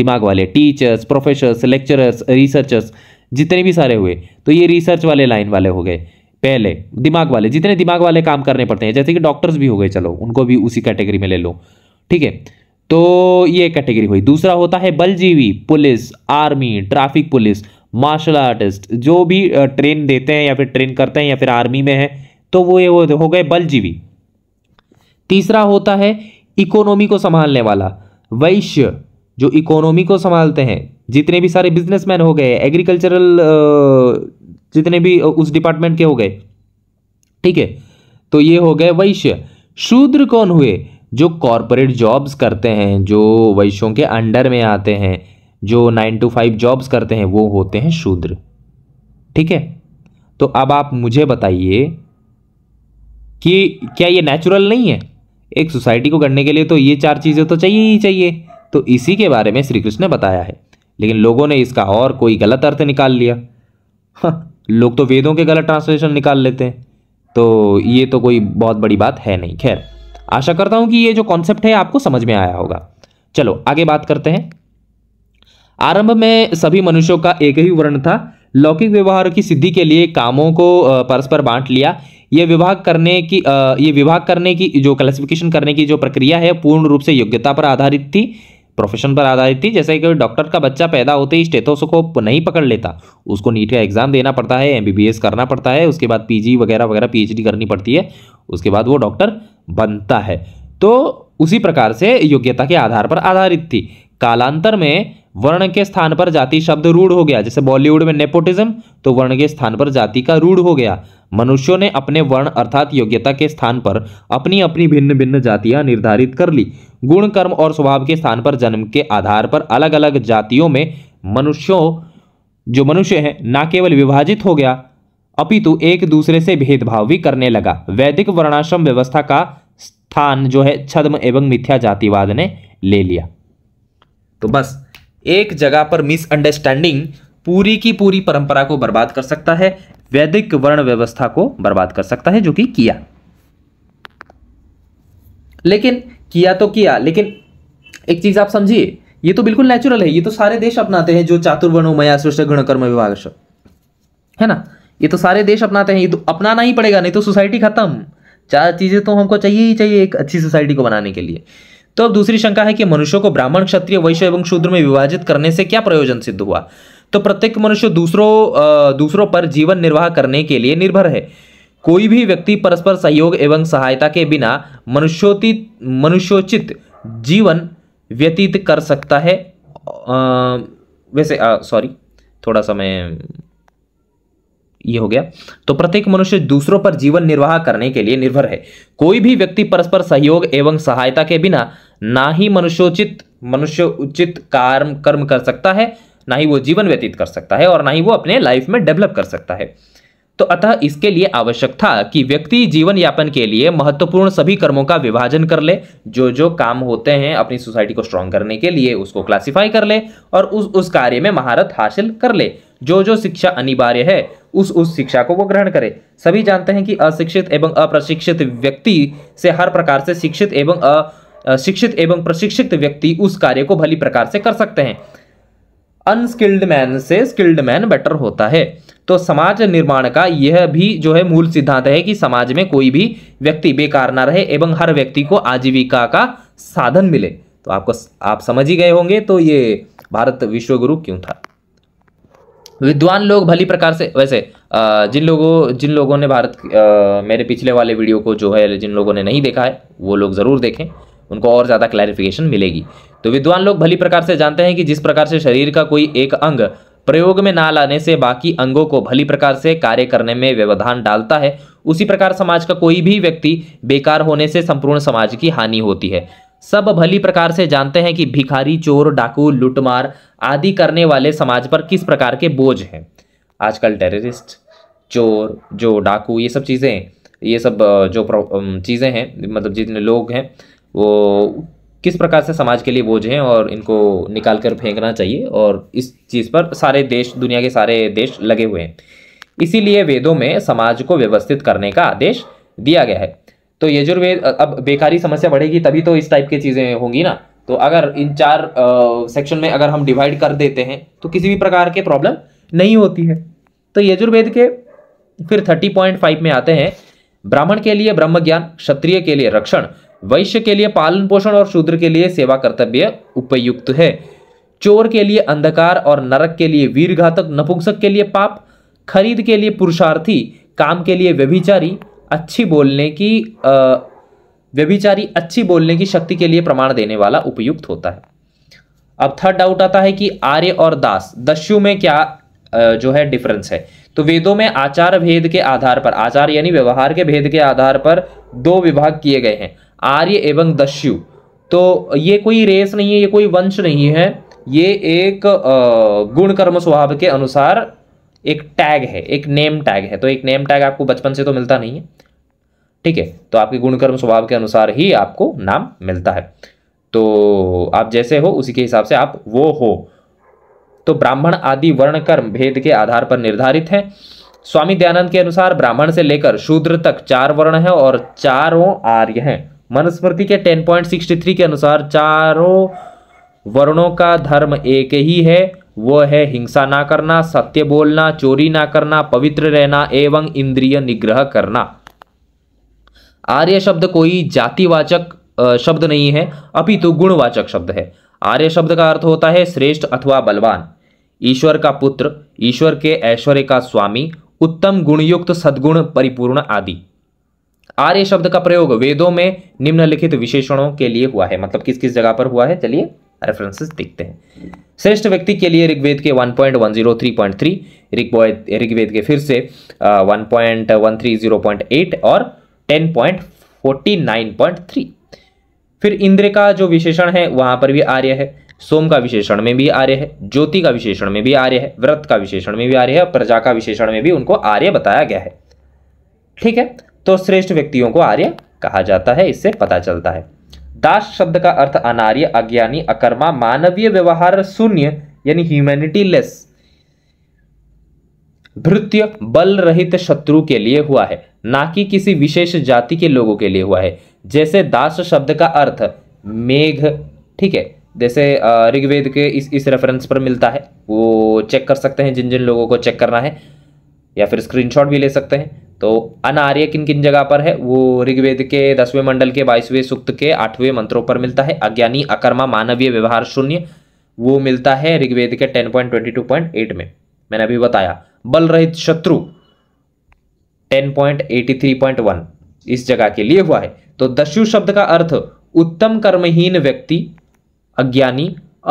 दिमाग वाले टीचर्स प्रोफेसर्स लेक्चरर्स रिसर्चर्स जितने भी सारे हुए तो ये रिसर्च वाले लाइन वाले हो गए पहले दिमाग वाले जितने दिमाग वाले काम करने पड़ते हैं जैसे कि डॉक्टर्स भी हो गए चलो उनको भी उसी कैटेगरी में ले लो ठीक है तो ये कैटेगरी हुई दूसरा होता है बलजीवी police army traffic police martial artist जो भी ट्रेन देते हैं या फिर ट्रेन करते हैं या फिर आर्मी में है तो वो ये हो गए बलजीवी तीसरा होता है इकोनॉमी को संभालने वाला वैश्य जो इकोनॉमी को संभालते हैं जितने भी सारे बिजनेसमैन हो गए एग्रीकल्चरल जितने भी उस डिपार्टमेंट के हो गए ठीक है तो ये हो गए वैश्य शूद्र कौन हुए जो कॉरपोरेट जॉब्स करते हैं जो वैश्यों के अंडर में आते हैं जो नाइन टू फाइव जॉब्स करते हैं वो होते हैं शूद्र ठीक है तो अब आप मुझे बताइए कि क्या ये नेचुरल नहीं है एक सोसाइटी को गढ़ने के लिए तो ये चार चीज़ें तो चाहिए ही चाहिए तो इसी के बारे में श्री कृष्ण ने बताया है लेकिन लोगों ने इसका और कोई गलत अर्थ निकाल लिया हाँ, लोग तो वेदों के गलत ट्रांसलेशन निकाल लेते हैं तो ये तो कोई बहुत बड़ी बात है नहीं खैर आशा करता हूँ कि ये जो कॉन्सेप्ट है आपको समझ में आया होगा चलो आगे बात करते हैं आरंभ में सभी मनुष्यों का एक ही वर्ण था लौकिक व्यवहारों की सिद्धि के लिए कामों को परस्पर बांट लिया ये विभाग करने की ये विभाग करने की जो क्लासिफिकेशन करने की जो प्रक्रिया है पूर्ण रूप से योग्यता पर आधारित थी प्रोफेशन पर आधारित थी जैसे कि डॉक्टर का बच्चा पैदा होते ही स्टेथोस्कोप नहीं पकड़ लेता उसको नीट का एग्जाम देना पड़ता है एमबीबीएस करना पड़ता है उसके बाद पीजी वगैरह वगैरह पीएचडी करनी पड़ती है उसके बाद वो डॉक्टर बनता है तो उसी प्रकार से योग्यता के आधार पर आधारित थी कालांतर में वर्ण के स्थान पर जाति शब्द रूढ़ हो गया जैसे बॉलीवुड में नेपोटिज्म तो वर्ण के स्थान पर जाति का रूढ़ हो गया मनुष्यों ने अपने वर्ण अर्थात योग्यता के स्थान पर अपनी अपनी भिन्न भिन्न जातियां निर्धारित कर ली गुण कर्म और स्वभाव के स्थान पर जन्म के आधार पर अलग अलग जातियों में मनुष्यों जो मनुष्य है न केवल विभाजित हो गया अपितु एक दूसरे से भेदभाव भी करने लगा वैदिक वर्णाश्रम व्यवस्था का स्थान जो है छद्म एवं मिथ्या जातिवाद ने ले लिया तो बस एक जगह पर मिसअंडरस्टैंडिंग पूरी की पूरी परंपरा को बर्बाद कर सकता है वैदिक वर्ण व्यवस्था को बर्बाद कर सकता है जो कि किया लेकिन किया तो किया लेकिन एक चीज आप समझिए ये तो बिल्कुल नेचुरल है ये तो सारे देश अपनाते हैं जो चातुर्वर्णोमया सृष्ट कर्म विभाग है ना ये तो सारे देश अपनाते हैं ये तो अपनाना ही पड़ेगा नहीं तो सोसाइटी खत्म चार चीज़ें तो हमको चाहिए ही चाहिए एक अच्छी सोसाइटी को बनाने के लिए तो अब दूसरी शंका है कि मनुष्यों को ब्राह्मण क्षत्रिय वैश्य एवं शूद्र में विभाजित करने से क्या प्रयोजन सिद्ध हुआ तो प्रत्येक मनुष्य दूसरों दूसरों पर जीवन निर्वाह करने के लिए निर्भर है कोई भी व्यक्ति परस्पर सहयोग एवं सहायता के बिना मनुष्योचित मनुष्योचित जीवन व्यतीत कर सकता है आ, वैसे सॉरी थोड़ा सा मैं ये हो गया तो प्रत्येक मनुष्य दूसरों पर जीवन निर्वाह करने के लिए निर्भर है कोई भी व्यक्ति परस्पर सहयोग एवं सहायता के बिना ना ही मनुष्योचित मनुष्य उचित कार्य कर्म कर सकता है ना ही वो जीवन व्यतीत कर सकता है और ना ही वो अपने लाइफ में डेवलप कर सकता है तो अतः इसके लिए आवश्यक था कि व्यक्ति जीवन यापन के लिए महत्वपूर्ण सभी कर्मों का विभाजन कर ले जो जो काम होते हैं अपनी सोसाइटी को स्ट्रांग करने के लिए उसको क्लासिफाई कर ले और उस उस कार्य में महारत हासिल कर ले जो जो शिक्षा अनिवार्य है उस उस शिक्षा को वो ग्रहण करे सभी जानते हैं कि अशिक्षित एवं अप्रशिक्षित व्यक्ति से हर प्रकार से शिक्षित एवं अशिक्षित एवं प्रशिक्षित व्यक्ति उस कार्य को भली प्रकार से कर सकते हैं अनस्किल्ड मैन से स्किल्ड मैन बेटर होता है तो समाज निर्माण का यह भी जो है मूल सिद्धांत है कि समाज में कोई भी व्यक्ति बेकार ना रहे एवं हर व्यक्ति को आजीविका का साधन मिले तो आपको आप समझ ही गए होंगे तो ये भारत विश्वगुरु क्यों था विद्वान लोग भली प्रकार से वैसे जिन लोगों जिन लोगों ने भारत मेरे पिछले वाले वीडियो को जो है जिन लोगों ने नहीं देखा है वो लोग ज़रूर देखें उनको और ज़्यादा क्लैरिफिकेशन मिलेगी तो विद्वान लोग भली प्रकार से जानते हैं कि जिस प्रकार से शरीर का कोई एक अंग प्रयोग में ना लाने से बाकी अंगों को भली प्रकार से कार्य करने में व्यवधान डालता है उसी प्रकार समाज का कोई भी व्यक्ति बेकार होने से संपूर्ण समाज की हानि होती है सब भली प्रकार से जानते हैं कि भिखारी चोर डाकू लुटमार आदि करने वाले समाज पर किस प्रकार के बोझ हैं आजकल टेररिस्ट चोर जो डाकू ये सब चीज़ें ये सब जो चीज़ें हैं मतलब जितने लोग हैं वो किस प्रकार से समाज के लिए बोझ हैं और इनको निकाल कर फेंकना चाहिए और इस चीज़ पर सारे देश दुनिया के सारे देश लगे हुए हैं इसीलिए वेदों में समाज को व्यवस्थित करने का आदेश दिया गया है तो यजुर्वेद अब बेकारी समस्या बढ़ेगी तभी तो इस टाइप की चीज़ें होंगी ना तो अगर इन चार सेक्शन में अगर हम डिवाइड कर देते हैं तो किसी भी प्रकार के प्रॉब्लम नहीं होती है तो यजुर्वेद के फिर थर्टी पॉइंट फाइव में आते हैं ब्राह्मण के लिए ब्रह्म ज्ञान क्षत्रिय के लिए रक्षण वैश्य के लिए पालन पोषण और शूद्र के लिए सेवा कर्तव्य उपयुक्त है चोर के लिए अंधकार और नरक के लिए वीर घातक नपुंसक के लिए पाप खरीद के लिए पुरुषार्थी काम के लिए व्यभिचारी अच्छी बोलने की व्यभिचारी अच्छी बोलने की शक्ति के लिए प्रमाण देने वाला उपयुक्त होता है अब थर्ड डाउट आता है कि आर्य और दास दस्यु में क्या जो है डिफरेंस है तो वेदों में आचार भेद के आधार पर आचार यानी व्यवहार के भेद के आधार पर दो विभाग किए गए हैं आर्य एवं दस्यु तो ये कोई रेस नहीं है ये कोई वंश नहीं है ये एक गुण कर्म स्वभाव के अनुसार एक टैग है एक नेम टैग है तो एक नेम टैग आपको बचपन से तो मिलता नहीं है ठीक है तो आपके गुणकर्म स्वभाव के अनुसार ही आपको नाम मिलता है तो आप जैसे हो उसी के हिसाब से आप वो हो तो ब्राह्मण आदि वर्ण कर्म भेद के आधार पर निर्धारित है स्वामी दयानंद के अनुसार ब्राह्मण से लेकर शूद्र तक चार वर्ण है और चारों आर्य हैं मनुस्मृति के 10.63 के अनुसार चारों वर्णों का धर्म एक ही है वह है हिंसा ना करना सत्य बोलना चोरी ना करना पवित्र रहना एवं इंद्रिय निग्रह करना आर्य शब्द कोई जातिवाचक शब्द नहीं है अपितु तो गुणवाचक शब्द है आर्य शब्द का अर्थ होता है श्रेष्ठ अथवा बलवान ईश्वर का पुत्र ईश्वर के ऐश्वर्य का स्वामी उत्तम गुणयुक्त सद्गुण परिपूर्ण आदि आर्य शब्द का प्रयोग वेदों में निम्नलिखित विशेषणों के लिए हुआ है मतलब किस किस जगह पर हुआ है चलिए रेफरेंसेस देखते हैं श्रेष्ठ व्यक्ति के लिए ऋग्वेद के 1.103.3 ऋग्वेद के फिर से 1.130.8 और 10.49.3 फिर इंद्र का जो विशेषण है वहां पर भी आर्य है सोम का विशेषण में भी आर्य है ज्योति का विशेषण में भी आर्य है व्रत का विशेषण में भी आर्य है प्रजा का विशेषण में भी उनको आर्य बताया गया है ठीक है तो श्रेष्ठ व्यक्तियों को आर्य कहा जाता है इससे पता चलता है दास शब्द का अर्थ अनार्य अज्ञानी अकर्मा मानवीय व्यवहार शून्य यानी ह्यूमैनिटी लेस भृत्य बल रहित शत्रु के लिए हुआ है ना कि किसी विशेष जाति के लोगों के लिए हुआ है जैसे दास शब्द का अर्थ मेघ ठीक है जैसे ऋग्वेद के इस इस रेफरेंस पर मिलता है वो चेक कर सकते हैं जिन जिन लोगों को चेक करना है या फिर स्क्रीनशॉट भी ले सकते हैं तो अनार्य किन किन जगह पर है वो ऋग्वेद के दसवें मंडल के बाईसवें सूक्त के आठवें मंत्रों पर मिलता है अज्ञानी अकर्मा मानवीय व्यवहार शून्य वो मिलता है ऋग्वेद के ten point twenty two point eight में मैंने अभी बताया बल रहित शत्रु ten point eighty three point one इस जगह के लिए हुआ है तो दस्यु शब्द का अर्थ उत्तम कर्महीन व्यक्ति अज्ञानी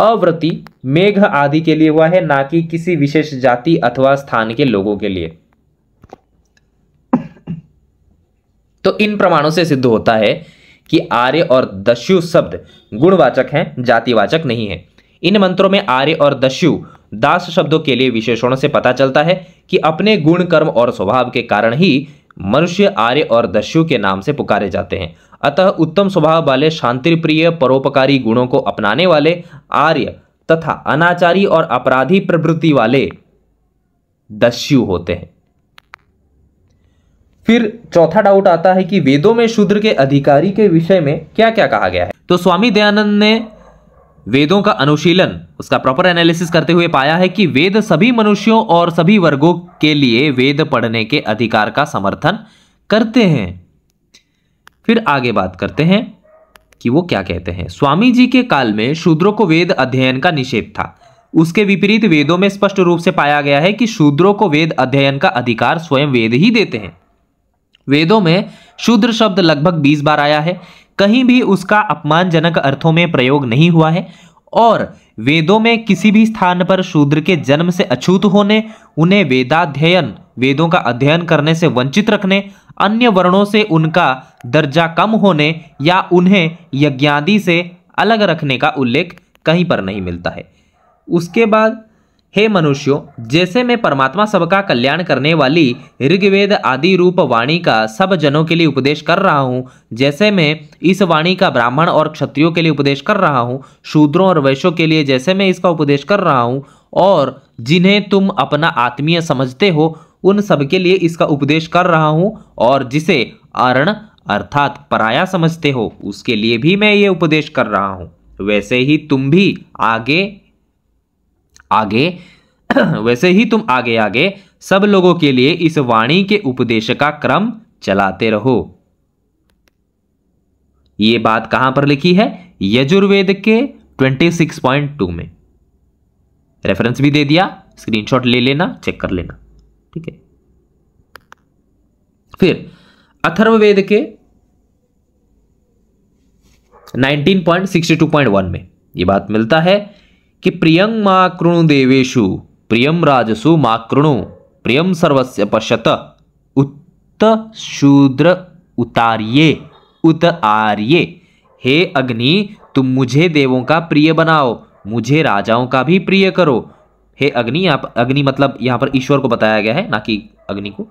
अव्रति मेघ आदि के लिए हुआ है ना कि किसी विशेष जाति अथवा स्थान के लोगों के लिए तो इन प्रमाणों से सिद्ध होता है कि आर्य और दस्यु शब्द गुणवाचक हैं जातिवाचक नहीं है इन मंत्रों में आर्य और दस्यु दास शब्दों के लिए विशेषणों से पता चलता है कि अपने गुण कर्म और स्वभाव के कारण ही मनुष्य आर्य और दस्यु के नाम से पुकारे जाते हैं अतः उत्तम स्वभाव वाले शांतिप्रिय परोपकारी गुणों को अपनाने वाले आर्य तथा अनाचारी और अपराधी प्रवृत्ति वाले दस्यु होते हैं फिर चौथा डाउट आता है कि वेदों में शूद्र के अधिकारी के विषय में क्या क्या कहा गया है तो स्वामी दयानंद ने वेदों का अनुशीलन उसका प्रॉपर एनालिसिस करते हुए पाया है कि वेद सभी मनुष्यों और सभी वर्गों के लिए वेद पढ़ने के अधिकार का समर्थन करते हैं फिर आगे बात करते हैं कि वो क्या कहते हैं स्वामी जी के काल में शूद्रों को वेद अध्ययन का निषेध था उसके विपरीत वेदों में स्पष्ट रूप से पाया गया है कि शूद्रों को वेद अध्ययन का अधिकार स्वयं वेद ही देते हैं वेदों में शूद्र शब्द लगभग बीस बार आया है कहीं भी उसका अपमानजनक अर्थों में प्रयोग नहीं हुआ है और वेदों में किसी भी स्थान पर शूद्र के जन्म से अछूत होने उन्हें वेदाध्ययन वेदों का अध्ययन करने से वंचित रखने अन्य वर्णों से उनका दर्जा कम होने या उन्हें यज्ञादि से अलग रखने का उल्लेख कहीं पर नहीं मिलता है उसके बाद हे मनुष्यों जैसे मैं परमात्मा सबका कल्याण करने वाली ऋग्वेद आदि रूप वाणी का सब जनों के लिए उपदेश कर रहा हूँ जैसे मैं इस वाणी का ब्राह्मण और क्षत्रियो के लिए उपदेश कर रहा हूँ शूद्रों और वैश्यों के लिए जैसे मैं इसका उपदेश कर रहा हूँ और जिन्हें तुम अपना आत्मीय समझते हो उन सबके लिए इसका उपदेश कर रहा हूँ और जिसे अर्ण अर्थात पराया समझते हो उसके लिए भी मैं ये उपदेश कर रहा हूँ वैसे ही तुम भी आगे आगे वैसे ही तुम आगे आगे सब लोगों के लिए इस वाणी के उपदेश का क्रम चलाते रहो ये बात कहां पर लिखी है यजुर्वेद के 26.2 में रेफरेंस भी दे दिया स्क्रीनशॉट ले लेना चेक कर लेना ठीक है फिर अथर्ववेद के 19.62.1 में ये बात मिलता है कि प्रियं मा कृणु देवेशु प्रियं राजसु मा कृणु प्रियं सर्वस्य पश्यत उत शूद्र उतारिये उत आर्ये हे अग्नि तुम मुझे देवों का प्रिय बनाओ मुझे राजाओं का भी प्रिय करो हे अग्नि आप अग्नि मतलब यहाँ पर ईश्वर को बताया गया है ना कि अग्नि को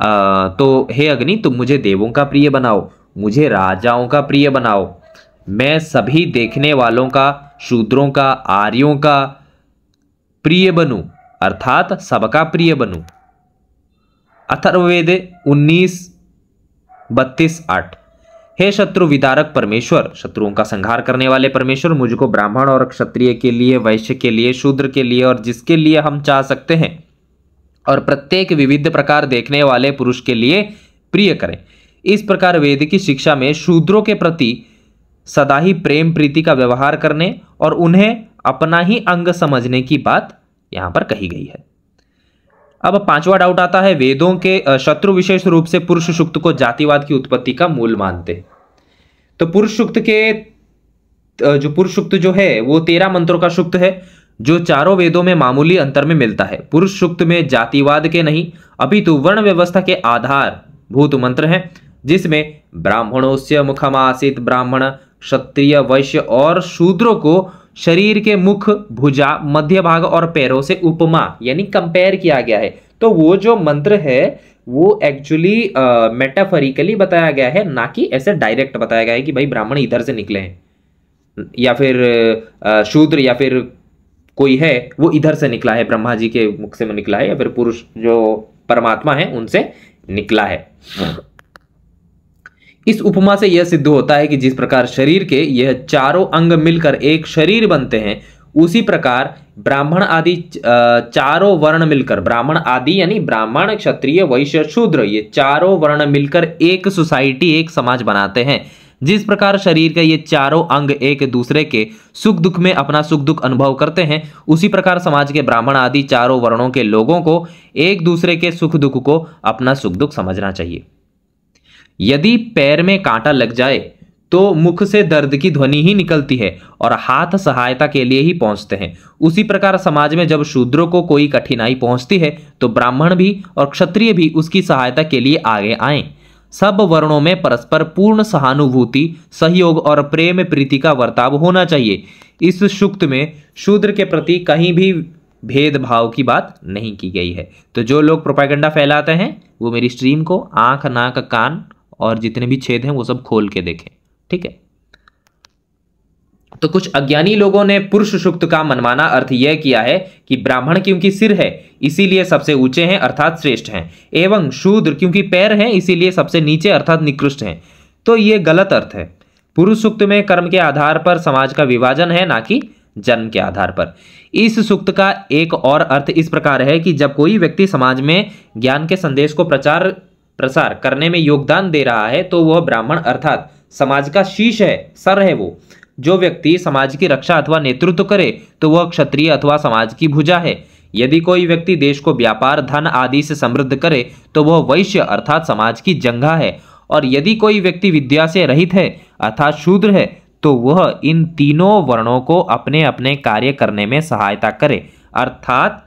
आ, तो हे अग्नि तुम मुझे देवों का प्रिय बनाओ मुझे राजाओं का प्रिय बनाओ मैं सभी देखने वालों का शूद्रों का आर्यों का प्रिय बनु अर्थात सबका प्रिय बनु अथर्ववेद उन्नीस बत्तीस आठ हे शत्रु विदारक परमेश्वर शत्रुओं का संहार करने वाले परमेश्वर मुझको ब्राह्मण और क्षत्रिय के लिए वैश्य के लिए शूद्र के लिए और जिसके लिए हम चाह सकते हैं और प्रत्येक विविध प्रकार देखने वाले पुरुष के लिए प्रिय करें इस प्रकार वेद की शिक्षा में शूद्रों के प्रति सदा ही प्रेम प्रीति का व्यवहार करने और उन्हें अपना ही अंग समझने की बात यहां पर कही गई है अब पांचवा डाउट आता है वेदों के शत्रु विशेष रूप से पुरुष सुक्त को जातिवाद की उत्पत्ति का मूल मानते तो पुरुष सुक्त के जो पुरुष सुक्त जो है वो तेरह मंत्रों का सुक्त है जो चारों वेदों में मामूली अंतर में मिलता है पुरुष सुक्त में जातिवाद के नहीं अभी तो वर्ण व्यवस्था के आधार भूत मंत्र हैं जिसमें ब्राह्मणों से मुखम आसित ब्राह्मण क्षत्रिय वैश्य और शूद्रों को शरीर के मुख भुजा मध्य भाग और पैरों से उपमा यानी कंपेयर किया गया है तो वो जो मंत्र है वो एक्चुअली मेटाफरिकली बताया गया है ना कि ऐसे डायरेक्ट बताया गया है कि भाई ब्राह्मण इधर से निकले हैं या फिर uh, शूद्र या फिर कोई है वो इधर से निकला है ब्रह्मा जी के मुख से निकला है या फिर पुरुष जो परमात्मा है उनसे निकला है इस उपमा से यह सिद्ध होता है कि जिस प्रकार शरीर के यह चारों अंग मिलकर एक शरीर बनते हैं उसी प्रकार ब्राह्मण आदि चारों वर्ण मिलकर ब्राह्मण आदि यानी ब्राह्मण क्षत्रिय वैश्य शूद्र ये चारों वर्ण मिलकर एक सोसाइटी एक समाज बनाते हैं जिस प्रकार शरीर के ये चारों अंग एक दूसरे के सुख दुख में अपना सुख दुख अनुभव करते हैं उसी प्रकार समाज के ब्राह्मण आदि चारों वर्णों के लोगों को एक दूसरे के सुख दुख को अपना सुख दुख समझना चाहिए यदि पैर में कांटा लग जाए तो मुख से दर्द की ध्वनि ही निकलती है और हाथ सहायता के लिए ही पहुंचते हैं उसी प्रकार समाज में जब शूद्रों को कोई कठिनाई पहुंचती है तो ब्राह्मण भी और क्षत्रिय भी उसकी सहायता के लिए आगे आए सब वर्णों में परस्पर पूर्ण सहानुभूति सहयोग और प्रेम प्रीति का वर्ताव होना चाहिए इस सुक्त में शूद्र के प्रति कहीं भी भेदभाव की बात नहीं की गई है तो जो लोग प्रोपागंडा फैलाते हैं वो मेरी स्ट्रीम को आंख नाक कान और जितने भी छेद हैं वो सब खोल के देखें ठीक है तो कुछ अज्ञानी लोगों ने पुरुष सुक्त का मनमाना अर्थ यह किया है कि ब्राह्मण क्योंकि सिर है इसीलिए सबसे ऊंचे हैं अर्थात श्रेष्ठ हैं एवं शूद्र क्योंकि पैर हैं इसीलिए सबसे नीचे अर्थात निकृष्ट हैं तो ये गलत अर्थ है पुरुष सुक्त में कर्म के आधार पर समाज का विभाजन है ना कि जन्म के आधार पर इस सुक्त का एक और अर्थ इस प्रकार है कि जब कोई व्यक्ति समाज में ज्ञान के संदेश को प्रचार प्रसार करने में योगदान दे रहा है तो वह ब्राह्मण अर्थात समाज का शीश है सर है वो जो व्यक्ति समाज की रक्षा अथवा नेतृत्व करे तो वह क्षत्रिय अथवा समाज की भुजा है यदि कोई व्यक्ति देश को व्यापार धन आदि से समृद्ध करे तो वह वैश्य अर्थात समाज की जंघा है और यदि कोई व्यक्ति विद्या से रहित है अर्थात शूद्र है तो वह इन तीनों वर्णों को अपने अपने कार्य करने में सहायता करे अर्थात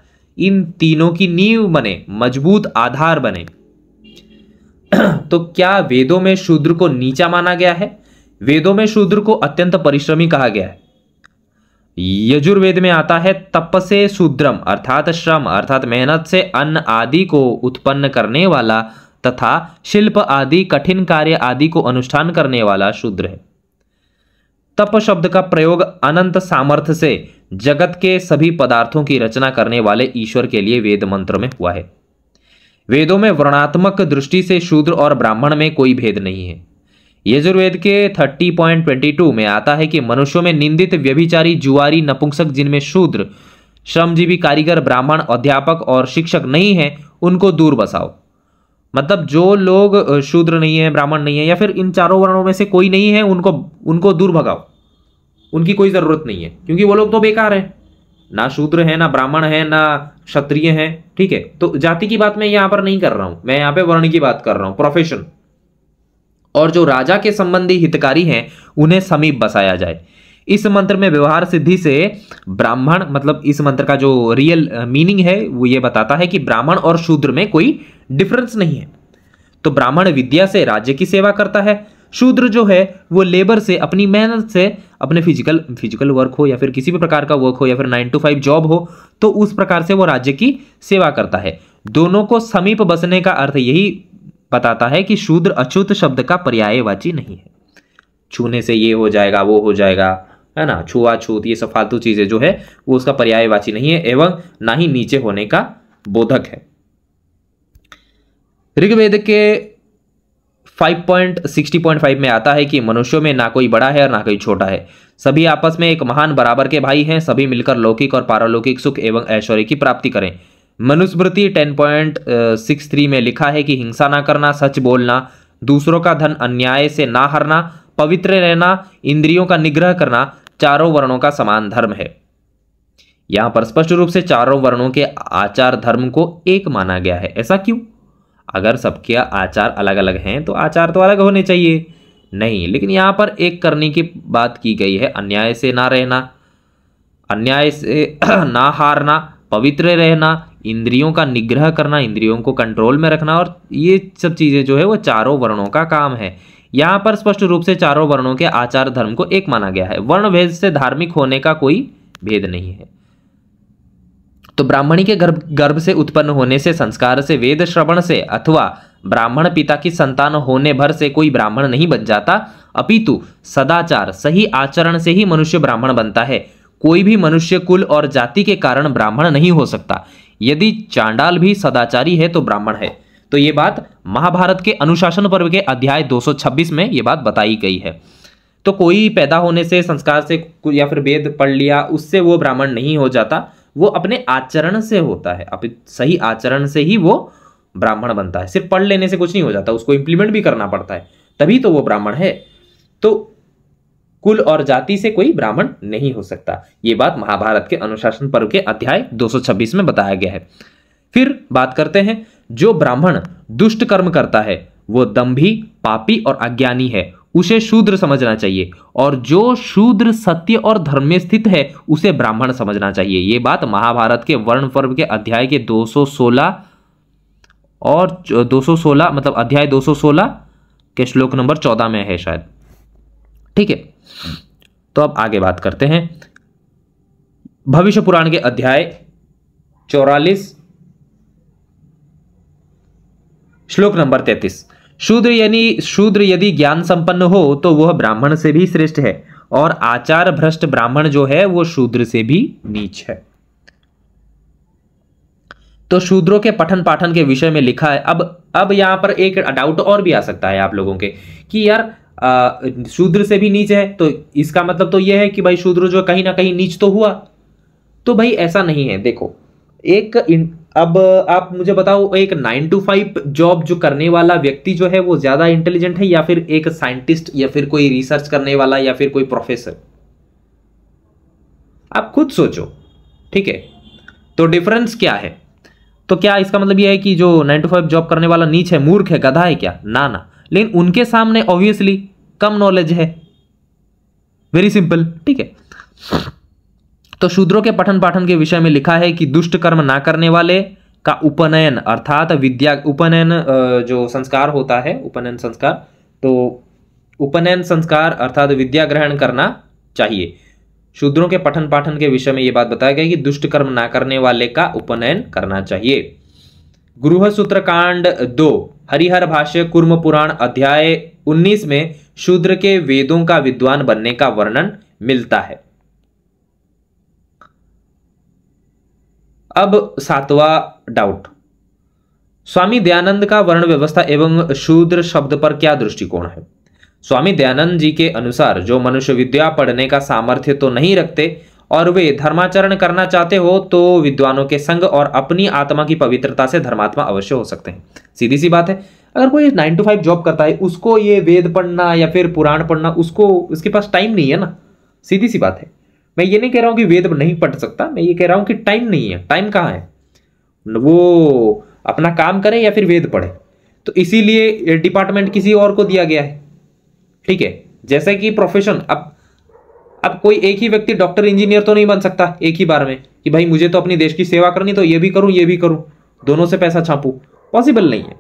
इन तीनों की नींव बने मजबूत आधार बने तो क्या वेदों में शूद्र को नीचा माना गया है वेदों में शूद्र को अत्यंत परिश्रमी कहा गया है यजुर्वेद में आता है तप से शूद्रम अर्थात श्रम अर्थात मेहनत से अन्न आदि को उत्पन्न करने वाला तथा शिल्प आदि कठिन कार्य आदि को अनुष्ठान करने वाला शूद्र है तप शब्द का प्रयोग अनंत सामर्थ्य से जगत के सभी पदार्थों की रचना करने वाले ईश्वर के लिए वेद मंत्र में हुआ है वेदों में वर्णात्मक दृष्टि से शूद्र और ब्राह्मण में कोई भेद नहीं है यजुर्वेद के 30.22 में आता है कि मनुष्यों में निंदित व्यभिचारी जुआरी नपुंसक जिनमें शूद्र श्रमजीवी कारीगर ब्राह्मण अध्यापक और शिक्षक नहीं है उनको दूर बसाओ मतलब जो लोग शूद्र नहीं है ब्राह्मण नहीं है या फिर इन चारों वर्णों में से कोई नहीं है उनको उनको दूर भगाओ उनकी कोई ज़रूरत नहीं है क्योंकि वो लोग तो बेकार हैं ना शूद्र है ना ब्राह्मण है ना क्षत्रिय है ठीक है तो जाति की बात मैं यहाँ पर नहीं कर रहा हूं मैं यहाँ पे वर्ण की बात कर रहा हूं प्रोफेशन और जो राजा के संबंधी हितकारी हैं उन्हें समीप बसाया जाए इस मंत्र में व्यवहार सिद्धि से ब्राह्मण मतलब इस मंत्र का जो रियल मीनिंग है वो ये बताता है कि ब्राह्मण और शूद्र में कोई डिफरेंस नहीं है तो ब्राह्मण विद्या से राज्य की सेवा करता है शूद्र जो है वो लेबर से अपनी मेहनत से अपने फिजिकल फिजिकल वर्क हो या फिर किसी भी प्रकार का वर्क हो या फिर नाइन टू फाइव जॉब हो तो उस प्रकार से वो राज्य की सेवा करता है दोनों को समीप बसने का अर्थ यही बताता है कि शूद्र अछूत शब्द का पर्यायवाची नहीं है छूने से ये हो जाएगा वो हो जाएगा है ना छुआछूत ये सब फालतू चीज़ें जो है वो उसका पर्यायवाची नहीं है एवं ना ही नीचे होने का बोधक है ऋग्वेद के 5.60.5 में आता है कि मनुष्यों में ना कोई बड़ा है और ना कोई छोटा है सभी आपस में एक महान बराबर के भाई हैं सभी मिलकर लौकिक और पारलौकिक सुख एवं ऐश्वर्य की प्राप्ति करें मनुस्मृति 10.63 में लिखा है कि हिंसा ना करना सच बोलना दूसरों का धन अन्याय से ना हरना पवित्र रहना इंद्रियों का निग्रह करना चारों वर्णों का समान धर्म है यहां पर स्पष्ट रूप से चारों वर्णों के आचार धर्म को एक माना गया है ऐसा क्यों अगर सबके आचार अलग अलग हैं तो आचार तो अलग होने चाहिए नहीं लेकिन यहाँ पर एक करने की बात की गई है अन्याय से ना रहना अन्याय से ना हारना पवित्र रहना इंद्रियों का निग्रह करना इंद्रियों को कंट्रोल में रखना और ये सब चीज़ें जो है वो चारों वर्णों का काम है यहाँ पर स्पष्ट रूप से चारों वर्णों के आचार धर्म को एक माना गया है वर्ण भेद से धार्मिक होने का कोई भेद नहीं है तो ब्राह्मणी के गर्भ गर्भ से उत्पन्न होने से संस्कार से वेद श्रवण से अथवा ब्राह्मण पिता की संतान होने भर से कोई ब्राह्मण नहीं बन जाता अपितु सदाचार सही आचरण से ही मनुष्य ब्राह्मण बनता है कोई भी मनुष्य कुल और जाति के कारण ब्राह्मण नहीं हो सकता यदि चांडाल भी सदाचारी है तो ब्राह्मण है तो ये बात महाभारत के अनुशासन पर्व के अध्याय 226 में ये बात बताई गई है तो कोई पैदा होने से संस्कार से या फिर वेद पढ़ लिया उससे वो ब्राह्मण नहीं हो जाता वो अपने आचरण से होता है सही आचरण से ही वो ब्राह्मण बनता है सिर्फ पढ़ लेने से कुछ नहीं हो जाता उसको इम्प्लीमेंट भी करना पड़ता है तभी तो वो ब्राह्मण है तो कुल और जाति से कोई ब्राह्मण नहीं हो सकता ये बात महाभारत के अनुशासन पर्व के अध्याय 226 में बताया गया है फिर बात करते हैं जो ब्राह्मण दुष्ट कर्म करता है वो दम्भी पापी और अज्ञानी है उसे शूद्र समझना चाहिए और जो शूद्र सत्य और धर्म में स्थित है उसे ब्राह्मण समझना चाहिए ये बात महाभारत के वर्ण पर्व के अध्याय के 216 और 216 मतलब अध्याय 216 के श्लोक नंबर 14 में है शायद ठीक है तो अब आगे बात करते हैं भविष्य पुराण के अध्याय चौरालीस श्लोक नंबर तैतीस शूद्र यानी शूद्र यदि ज्ञान संपन्न हो तो वह ब्राह्मण से भी श्रेष्ठ है और आचार भ्रष्ट ब्राह्मण जो है वह शूद्र से भी नीच है तो शूद्रों के पठन पाठन के विषय में लिखा है अब अब यहां पर एक डाउट और भी आ सकता है आप लोगों के कि यार शूद्र से भी नीच है तो इसका मतलब तो यह है कि भाई शूद्र जो कहीं ना कहीं नीच तो हुआ तो भाई ऐसा नहीं है देखो एक अब आप मुझे बताओ एक नाइन टू फाइव जॉब जो करने वाला व्यक्ति जो है वो ज़्यादा इंटेलिजेंट है या फिर एक साइंटिस्ट या फिर कोई रिसर्च करने वाला या फिर कोई प्रोफेसर आप खुद सोचो ठीक है तो डिफरेंस क्या है तो क्या इसका मतलब यह है कि जो नाइन टू फाइव जॉब करने वाला नीच है मूर्ख है गधा है क्या ना ना लेकिन उनके सामने ऑब्वियसली कम नॉलेज है वेरी सिंपल ठीक है तो शूद्रों के पठन पाठन के विषय में लिखा है कि दुष्ट कर्म ना करने वाले का उपनयन अर्थात विद्या उपनयन जो संस्कार होता है उपनयन संस्कार तो उपनयन संस्कार अर्थात विद्या ग्रहण करना चाहिए शूद्रों के पठन पाठन के विषय में यह बात बताया गया कि दुष्ट कर्म ना करने वाले का उपनयन करना चाहिए गृह सूत्र कांड दो हरिहर भाष्य कुर्म पुराण अध्याय 19 में शूद्र के वेदों का विद्वान बनने का वर्णन मिलता है अब सातवा डाउट स्वामी दयानंद का वर्ण व्यवस्था एवं शूद्र शब्द पर क्या दृष्टिकोण है स्वामी दयानंद जी के अनुसार जो मनुष्य विद्या पढ़ने का सामर्थ्य तो नहीं रखते और वे धर्माचरण करना चाहते हो तो विद्वानों के संग और अपनी आत्मा की पवित्रता से धर्मात्मा अवश्य हो सकते हैं सीधी सी बात है अगर कोई नाइन टू फाइव जॉब करता है उसको ये वेद पढ़ना या फिर पुराण पढ़ना उसको उसके पास टाइम नहीं है ना सीधी सी बात है मैं ये नहीं कह रहा हूँ कि वेद नहीं पढ़ सकता मैं ये कह रहा हूं कि टाइम नहीं है टाइम कहाँ है वो अपना काम करें या फिर वेद पढ़े तो इसीलिए डिपार्टमेंट किसी और को दिया गया है ठीक है जैसे कि प्रोफेशन अब अब कोई एक ही व्यक्ति डॉक्टर इंजीनियर तो नहीं बन सकता एक ही बार में कि भाई मुझे तो अपनी देश की सेवा करनी तो ये भी करूं ये भी करूं दोनों से पैसा छापू पॉसिबल नहीं है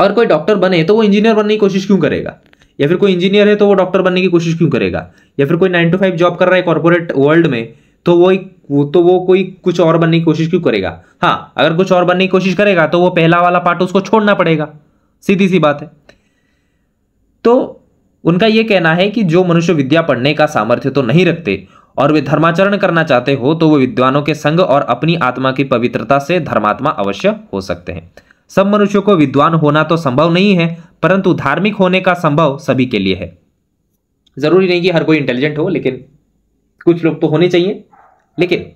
अगर कोई डॉक्टर बने तो वो इंजीनियर बनने की कोशिश क्यों करेगा या फिर कोई इंजीनियर है तो वो डॉक्टर बनने की कोशिश क्यों करेगा या फिर कोई नाइन टू फाइव जॉब कर रहा है कॉर्पोरेट वर्ल्ड में तो वो वो तो वो कोई कुछ और बनने की कोशिश क्यों करेगा हाँ अगर कुछ और बनने की कोशिश करेगा तो वो पहला वाला पार्ट उसको छोड़ना पड़ेगा सीधी सी बात है तो उनका यह कहना है कि जो मनुष्य विद्या पढ़ने का सामर्थ्य तो नहीं रखते और वे धर्माचरण करना चाहते हो तो वो विद्वानों के संग और अपनी आत्मा की पवित्रता से धर्मात्मा अवश्य हो सकते हैं सब मनुष्यों को विद्वान होना तो संभव नहीं है परंतु धार्मिक होने का संभव सभी के लिए है जरूरी नहीं कि हर कोई इंटेलिजेंट हो लेकिन कुछ लोग तो होने चाहिए लेकिन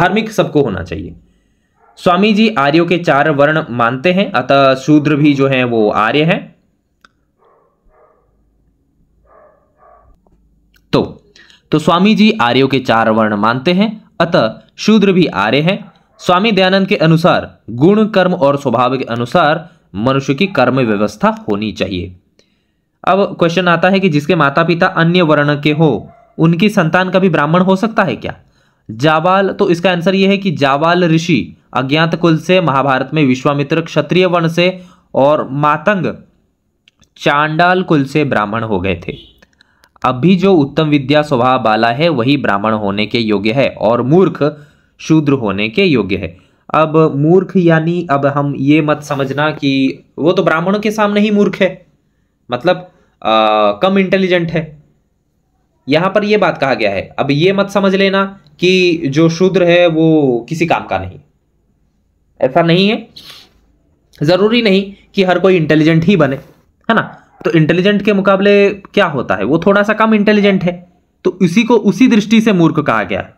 धार्मिक सबको होना चाहिए स्वामी जी आर्यों के चार वर्ण मानते हैं अतः शूद्र भी जो है वो आर्य है तो तो स्वामी जी आर्यों के चार वर्ण मानते हैं अतः शूद्र भी आर्य हैं स्वामी दयानंद के अनुसार गुण कर्म और स्वभाव के अनुसार मनुष्य की कर्म व्यवस्था होनी चाहिए अब क्वेश्चन आता है कि जिसके माता पिता अन्य वर्ण के हो उनकी संतान का भी ब्राह्मण हो सकता है क्या जावाल तो इसका आंसर यह है कि जावाल ऋषि अज्ञात कुल से महाभारत में विश्वामित्र क्षत्रिय वर्ण से और मातंग चांडाल कुल से ब्राह्मण हो गए थे अभी जो उत्तम विद्या स्वभाव वाला है वही ब्राह्मण होने के योग्य है और मूर्ख शूद्र होने के योग्य है अब मूर्ख यानी अब हम ये मत समझना कि वो तो ब्राह्मणों के सामने ही मूर्ख है मतलब आ, कम इंटेलिजेंट है यहां पर यह बात कहा गया है अब ये मत समझ लेना कि जो शूद्र है वो किसी काम का नहीं ऐसा नहीं है ज़रूरी नहीं कि हर कोई इंटेलिजेंट ही बने है ना तो इंटेलिजेंट के मुकाबले क्या होता है वो थोड़ा सा कम इंटेलिजेंट है तो उसी को उसी दृष्टि से मूर्ख कहा गया है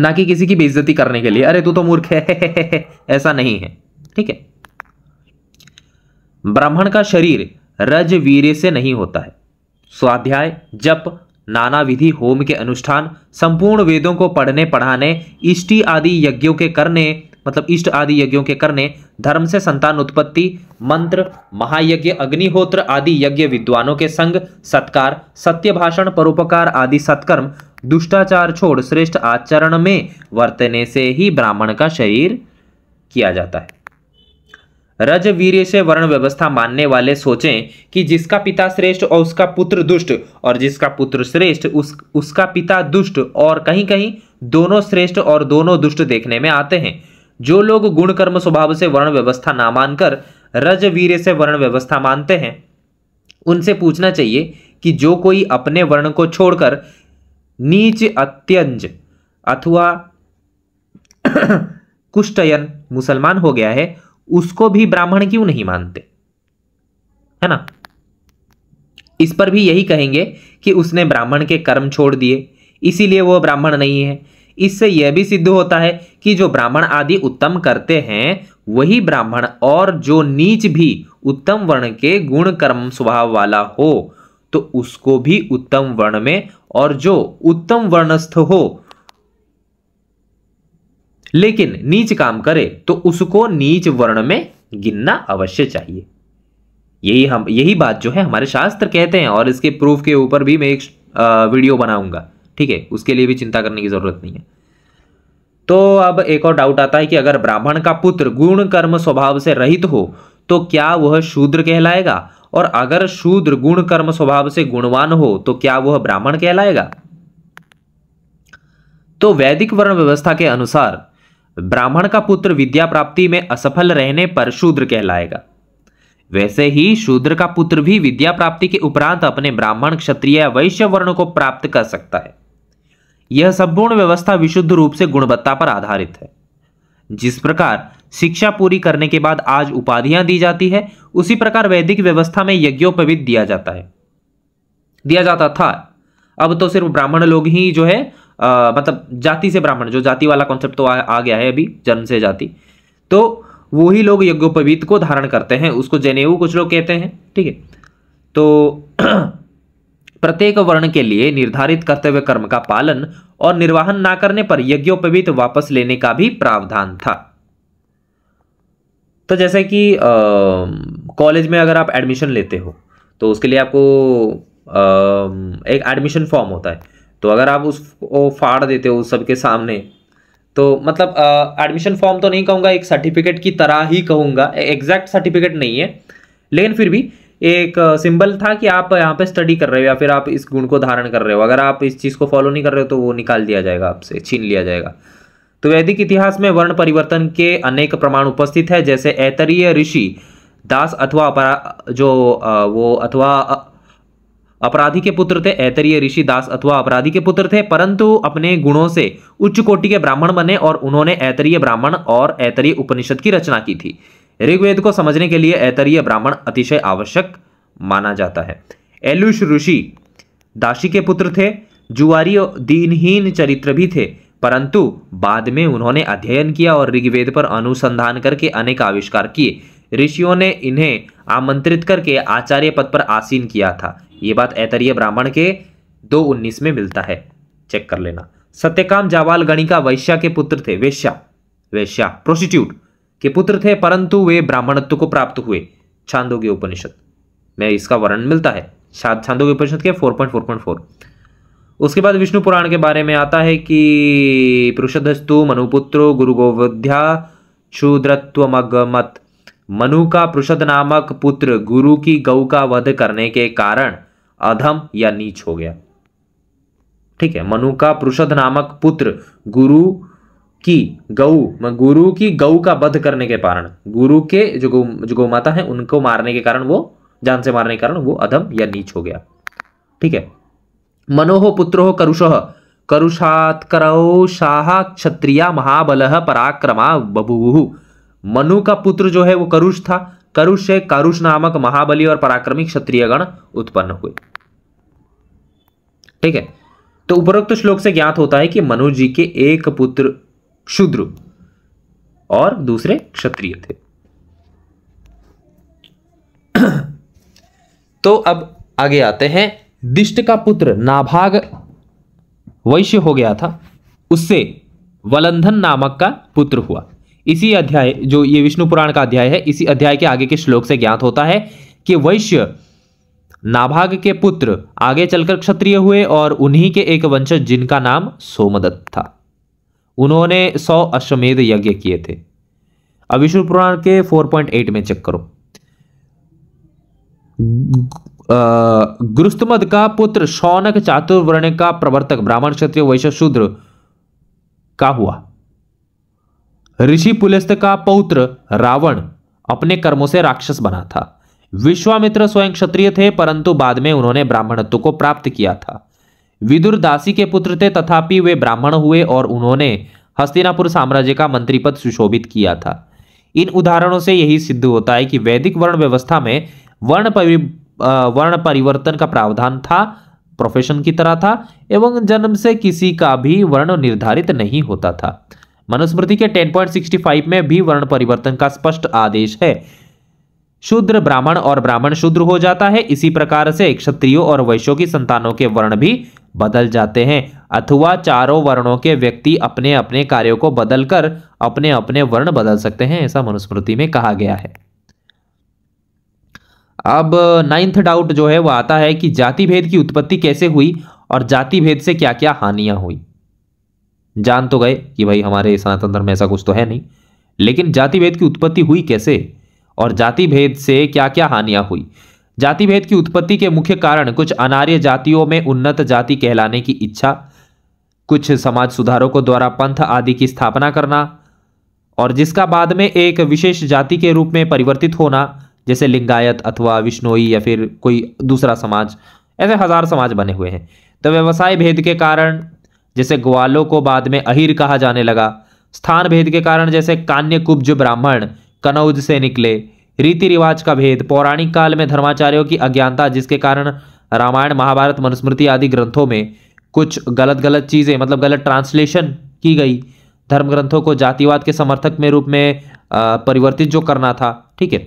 ना कि किसी की बेइज्जती करने के लिए अरे तू तो मूर्ख है ऐसा नहीं है ठीक है ब्राह्मण का शरीर रज वीर से नहीं होता है स्वाध्याय जप नाना विधि होम के अनुष्ठान संपूर्ण वेदों को पढ़ने पढ़ाने इष्टि आदि यज्ञों के करने मतलब इष्ट आदि यज्ञों के करने धर्म से संतान उत्पत्ति मंत्र महायज्ञ अग्निहोत्र आदि यज्ञ विद्वानों के संग सत्कार सत्य भाषण परोपकार आदि सत्कर्म दुष्टाचार छोड़ श्रेष्ठ आचरण में वर्तने से ही ब्राह्मण का शरीर किया जाता है रज वीर से वर्ण व्यवस्था मानने वाले सोचें कि जिसका पिता श्रेष्ठ और उसका पुत्र दुष्ट और जिसका पुत्र श्रेष्ठ उस उसका पिता दुष्ट और कहीं कहीं दोनों श्रेष्ठ और दोनों दुष्ट देखने में आते हैं जो लोग गुण कर्म स्वभाव से वर्ण व्यवस्था ना मानकर रज वीर से वर्ण व्यवस्था मानते हैं उनसे पूछना चाहिए कि जो कोई अपने वर्ण को छोड़कर नीच अत्यंज अथवा कुष्टयन मुसलमान हो गया है उसको भी ब्राह्मण क्यों नहीं मानते है ना इस पर भी यही कहेंगे कि उसने ब्राह्मण के कर्म छोड़ दिए इसीलिए वो ब्राह्मण नहीं है इससे यह भी सिद्ध होता है कि जो ब्राह्मण आदि उत्तम करते हैं वही ब्राह्मण और जो नीच भी उत्तम वर्ण के गुण कर्म स्वभाव वाला हो तो उसको भी उत्तम वर्ण में और जो उत्तम वर्णस्थ हो लेकिन नीच काम करे तो उसको नीच वर्ण में गिनना अवश्य चाहिए यही हम यही बात जो है हमारे शास्त्र कहते हैं और इसके प्रूफ के ऊपर भी मैं एक वीडियो बनाऊंगा ठीक है उसके लिए भी चिंता करने की जरूरत नहीं है तो अब एक और डाउट आता है कि अगर ब्राह्मण का पुत्र गुण कर्म स्वभाव से रहित हो तो क्या वह शूद्र कहलाएगा और अगर शूद्र गुण कर्म स्वभाव से गुणवान हो तो क्या वह ब्राह्मण कहलाएगा तो वैदिक वर्ण व्यवस्था के अनुसार ब्राह्मण का पुत्र विद्या प्राप्ति में असफल रहने पर शूद्र कहलाएगा वैसे ही शूद्र का पुत्र भी विद्या प्राप्ति के उपरांत अपने ब्राह्मण क्षत्रिय वैश्य वर्ण को प्राप्त कर सकता है यह संपूर्ण व्यवस्था विशुद्ध रूप से गुणवत्ता पर आधारित है जिस प्रकार शिक्षा पूरी करने के बाद आज उपाधियां दी जाती है उसी प्रकार वैदिक व्यवस्था में यज्ञोपवित दिया जाता है दिया जाता था अब तो सिर्फ ब्राह्मण लोग ही जो है आ, मतलब जाति से ब्राह्मण जो जाति वाला कॉन्सेप्ट तो आ, आ गया है अभी जन्म से जाति तो वो ही लोग यज्ञोपवीत को धारण करते हैं उसको जनेऊ कुछ लोग कहते हैं ठीक है तो प्रत्येक वर्ण के लिए निर्धारित कर्तव्य कर्म का पालन और निर्वाहन ना करने पर यज्ञोपवीत तो वापस लेने का भी प्रावधान था तो जैसे कि कॉलेज में अगर आप एडमिशन लेते हो तो उसके लिए आपको आ, एक एडमिशन फॉर्म होता है तो अगर आप उसको फाड़ देते हो सबके सामने तो मतलब एडमिशन फॉर्म तो नहीं कहूँगा एक सर्टिफिकेट की तरह ही कहूँगा एग्जैक्ट सर्टिफिकेट नहीं है लेकिन फिर भी एक सिंबल था कि आप यहाँ पे स्टडी कर रहे हो या फिर आप इस गुण को धारण कर रहे हो अगर आप इस चीज़ को फॉलो नहीं कर रहे हो तो वो निकाल दिया जाएगा आपसे छीन लिया जाएगा तो वैदिक इतिहास में वर्ण परिवर्तन के अनेक प्रमाण उपस्थित है जैसे ऐतरीय ऋषि दास अथवा अपरा जो वो अथवा अपराधी के पुत्र थे ऐतरीय ऋषि दास अथवा अपराधी के पुत्र थे परंतु अपने गुणों से उच्च कोटि के ब्राह्मण बने और उन्होंने ऐतरीय ब्राह्मण और ऐतरीय उपनिषद की रचना की थी ऋग्वेद को समझने के लिए ऐतरीय ब्राह्मण अतिशय आवश्यक माना जाता है एलुष ऋषि दाशी के पुत्र थे जुआरी दीनहीन चरित्र भी थे परंतु बाद में उन्होंने अध्ययन किया और ऋग्वेद पर अनुसंधान करके अनेक आविष्कार किए ऋषियों ने इन्हें आमंत्रित करके आचार्य पद पर आसीन किया था ये बात ऐतरीय ब्राह्मण के दो उन्नीस में मिलता है चेक कर लेना सत्यकाम जावाल गणिका वैश्या के पुत्र थे वेश्या वेश्या प्रोस्टिट्यूट के पुत्र थे परंतु वे ब्राह्मणत्व को प्राप्त हुए छांदोग्य उपनिषद में इसका वर्णन मिलता है छांदोग्य उपनिषद के 4.4.4 उसके बाद विष्णु पुराण के बारे में आता है कि पुरुषधस्तु मनुपुत्र गुरु गोवध्या क्षुद्रत्वमगमत मनु का पुरुषद नामक पुत्र गुरु की गौ का वध करने के कारण अधम या नीच हो गया ठीक है मनु का पुरुषद नामक पुत्र गुरु की गौ गुरु की गौ का वध करने के कारण गुरु के जो गौ जो गौ माता है उनको मारने के कारण वो जान से मारने के कारण वो अधम या नीच हो गया ठीक है मनोहो पुत्रो करुष करुषात करो शाह क्षत्रिया महाबल पराक्रमा बभुवु मनु का पुत्र जो है वो करुष था करुष से करुष नामक महाबली और पराक्रमी क्षत्रियगण उत्पन्न हुए ठीक है तो उपरोक्त श्लोक से ज्ञात होता है कि मनु जी के एक पुत्र शूद्र और दूसरे क्षत्रिय थे तो अब आगे आते हैं दिष्ट का पुत्र नाभाग वैश्य हो गया था उससे वलंधन नामक का पुत्र हुआ इसी अध्याय जो ये विष्णु पुराण का अध्याय है इसी अध्याय के आगे के श्लोक से ज्ञात होता है कि वैश्य नाभाग के पुत्र आगे चलकर क्षत्रिय हुए और उन्हीं के एक वंशज जिनका नाम सोमदत्त था उन्होंने सौ अश्वमेध यज्ञ किए थे अब विष्णु पुराण के 4.8 में चेक करो गुरुस्तमद का पुत्र शौनक चातुर्वर्ण का प्रवर्तक ब्राह्मण क्षत्रिय वैश्य शूद्र का हुआ ऋषि पुलस्त का पौत्र रावण अपने कर्मों से राक्षस बना था विश्वामित्र स्वयं क्षत्रिय थे परंतु बाद में उन्होंने ब्राह्मणत्व को प्राप्त किया था विदुर दासी के पुत्र थे तथापि वे ब्राह्मण हुए और उन्होंने हस्तिनापुर साम्राज्य का मंत्री पद सुशोभित किया था इन उदाहरणों से यही सिद्ध होता है कि वैदिक वर्ण व्यवस्था में वर्ण परि वर्ण परिवर्तन का प्रावधान था प्रोफेशन की तरह था एवं जन्म से किसी का भी वर्ण निर्धारित नहीं होता था मनुस्मृति के 10.65 में भी वर्ण परिवर्तन का स्पष्ट आदेश है शूद्र ब्राह्मण और ब्राह्मण शूद्र हो जाता है इसी प्रकार से क्षत्रियो और वैश्यों की संतानों के वर्ण भी बदल जाते हैं अथवा चारों वर्णों के व्यक्ति अपने अपने कार्यों को बदलकर अपने अपने वर्ण बदल सकते हैं ऐसा मनुस्मृति में कहा गया है अब नाइन्थ डाउट जो है वह आता है कि जाति भेद की उत्पत्ति कैसे हुई और जाति भेद से क्या क्या हानियां हुई जान तो गए कि भाई हमारे सनातन धर्म में ऐसा कुछ तो है नहीं लेकिन जाति भेद की उत्पत्ति हुई कैसे और जाति भेद से क्या क्या हानियां हुई जाति भेद की उत्पत्ति के मुख्य कारण कुछ अनार्य जातियों में उन्नत जाति कहलाने की इच्छा कुछ समाज सुधारकों द्वारा पंथ आदि की स्थापना करना और जिसका बाद में एक विशेष जाति के रूप में परिवर्तित होना जैसे लिंगायत अथवा विष्णोई या फिर कोई दूसरा समाज ऐसे हजार समाज बने हुए हैं तो व्यवसाय भेद के कारण जैसे ग्वालों को बाद में अहिर कहा जाने लगा स्थान भेद के कारण जैसे कान्य कुब्ज ब्राह्मण कनौज से निकले रीति रिवाज का भेद पौराणिक काल में धर्माचार्यों की अज्ञानता जिसके कारण रामायण महाभारत मनुस्मृति आदि ग्रंथों में कुछ गलत गलत चीज़ें मतलब गलत ट्रांसलेशन की गई धर्म ग्रंथों को जातिवाद के समर्थक में रूप में परिवर्तित जो करना था ठीक है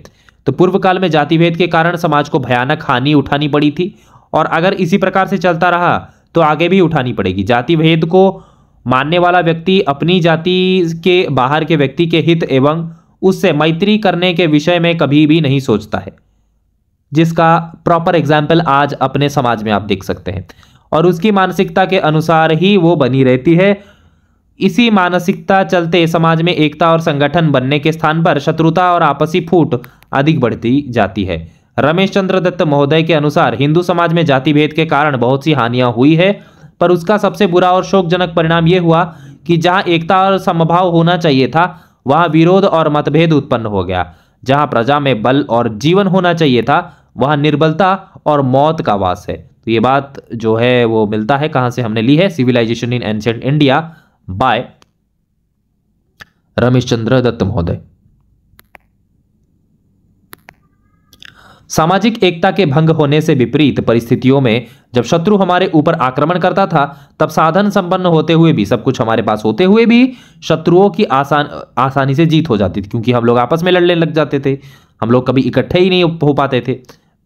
तो पूर्व काल में जातिभेद के कारण समाज को भयानक हानि उठानी पड़ी थी और अगर इसी प्रकार से चलता रहा तो आगे भी उठानी पड़ेगी जाति भेद को मानने वाला व्यक्ति अपनी जाति के बाहर के व्यक्ति के हित एवं उससे मैत्री करने के विषय में कभी भी नहीं सोचता है जिसका प्रॉपर एग्जाम्पल आज अपने समाज में आप देख सकते हैं और उसकी मानसिकता के अनुसार ही वो बनी रहती है इसी मानसिकता चलते समाज में एकता और संगठन बनने के स्थान पर शत्रुता और आपसी फूट अधिक बढ़ती जाती है रमेश चंद्र दत्त महोदय के अनुसार हिंदू समाज में जाति भेद के कारण बहुत सी हानियां हुई है पर उसका सबसे बुरा और शोकजनक परिणाम यह हुआ कि जहां एकता और समभाव होना चाहिए था वहां विरोध और मतभेद उत्पन्न हो गया जहां प्रजा में बल और जीवन होना चाहिए था वहां निर्बलता और मौत का वास है तो ये बात जो है वो मिलता है कहां से हमने ली है civilisation in ancient India by Ramesh Chandra Dutt महोदय सामाजिक एकता के भंग होने से विपरीत परिस्थितियों में जब शत्रु हमारे ऊपर आक्रमण करता था तब साधन संपन्न होते हुए भी सब कुछ हमारे पास होते हुए भी शत्रुओं की आसान आसानी से जीत हो जाती थी क्योंकि हम लोग आपस में लड़ने लग जाते थे हम लोग कभी इकट्ठे ही नहीं हो पाते थे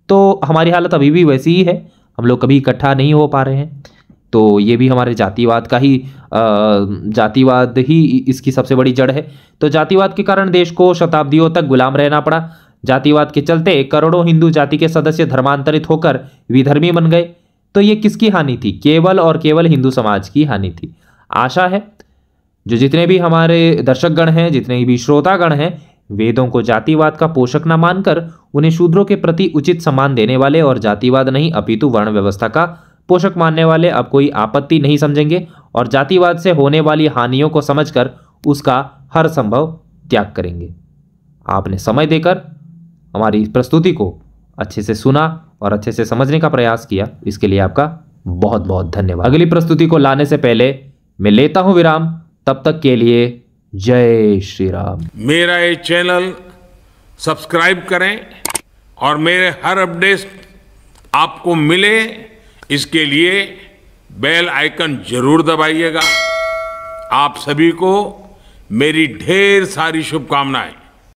तो हमारी हालत अभी भी वैसी ही है हम लोग कभी इकट्ठा नहीं हो पा रहे हैं तो ये भी हमारे जातिवाद का ही जातिवाद ही इसकी सबसे बड़ी जड़ है तो जातिवाद के कारण देश को शताब्दियों तक गुलाम रहना पड़ा जातिवाद के चलते करोड़ों हिंदू जाति के सदस्य धर्मांतरित होकर विधर्मी बन गए तो ये किसकी हानि थी केवल और केवल हिंदू समाज की हानि थी आशा है जो जितने भी हमारे दर्शकगण हैं जितने भी श्रोतागण हैं वेदों को जातिवाद का पोषक न मानकर उन्हें शूद्रों के प्रति उचित सम्मान देने वाले और जातिवाद नहीं अपितु वर्ण व्यवस्था का पोषक मानने वाले अब कोई आपत्ति नहीं समझेंगे और जातिवाद से होने वाली हानियों को समझकर उसका हर संभव त्याग करेंगे आपने समय देकर हमारी प्रस्तुति को अच्छे से सुना और अच्छे से समझने का प्रयास किया इसके लिए आपका बहुत बहुत धन्यवाद अगली प्रस्तुति को लाने से पहले मैं लेता हूं विराम तब तक के लिए जय श्री राम मेरा ये चैनल सब्सक्राइब करें और मेरे हर अपडेट आपको मिले इसके लिए बेल आइकन जरूर दबाइएगा आप सभी को मेरी ढेर सारी शुभकामनाएं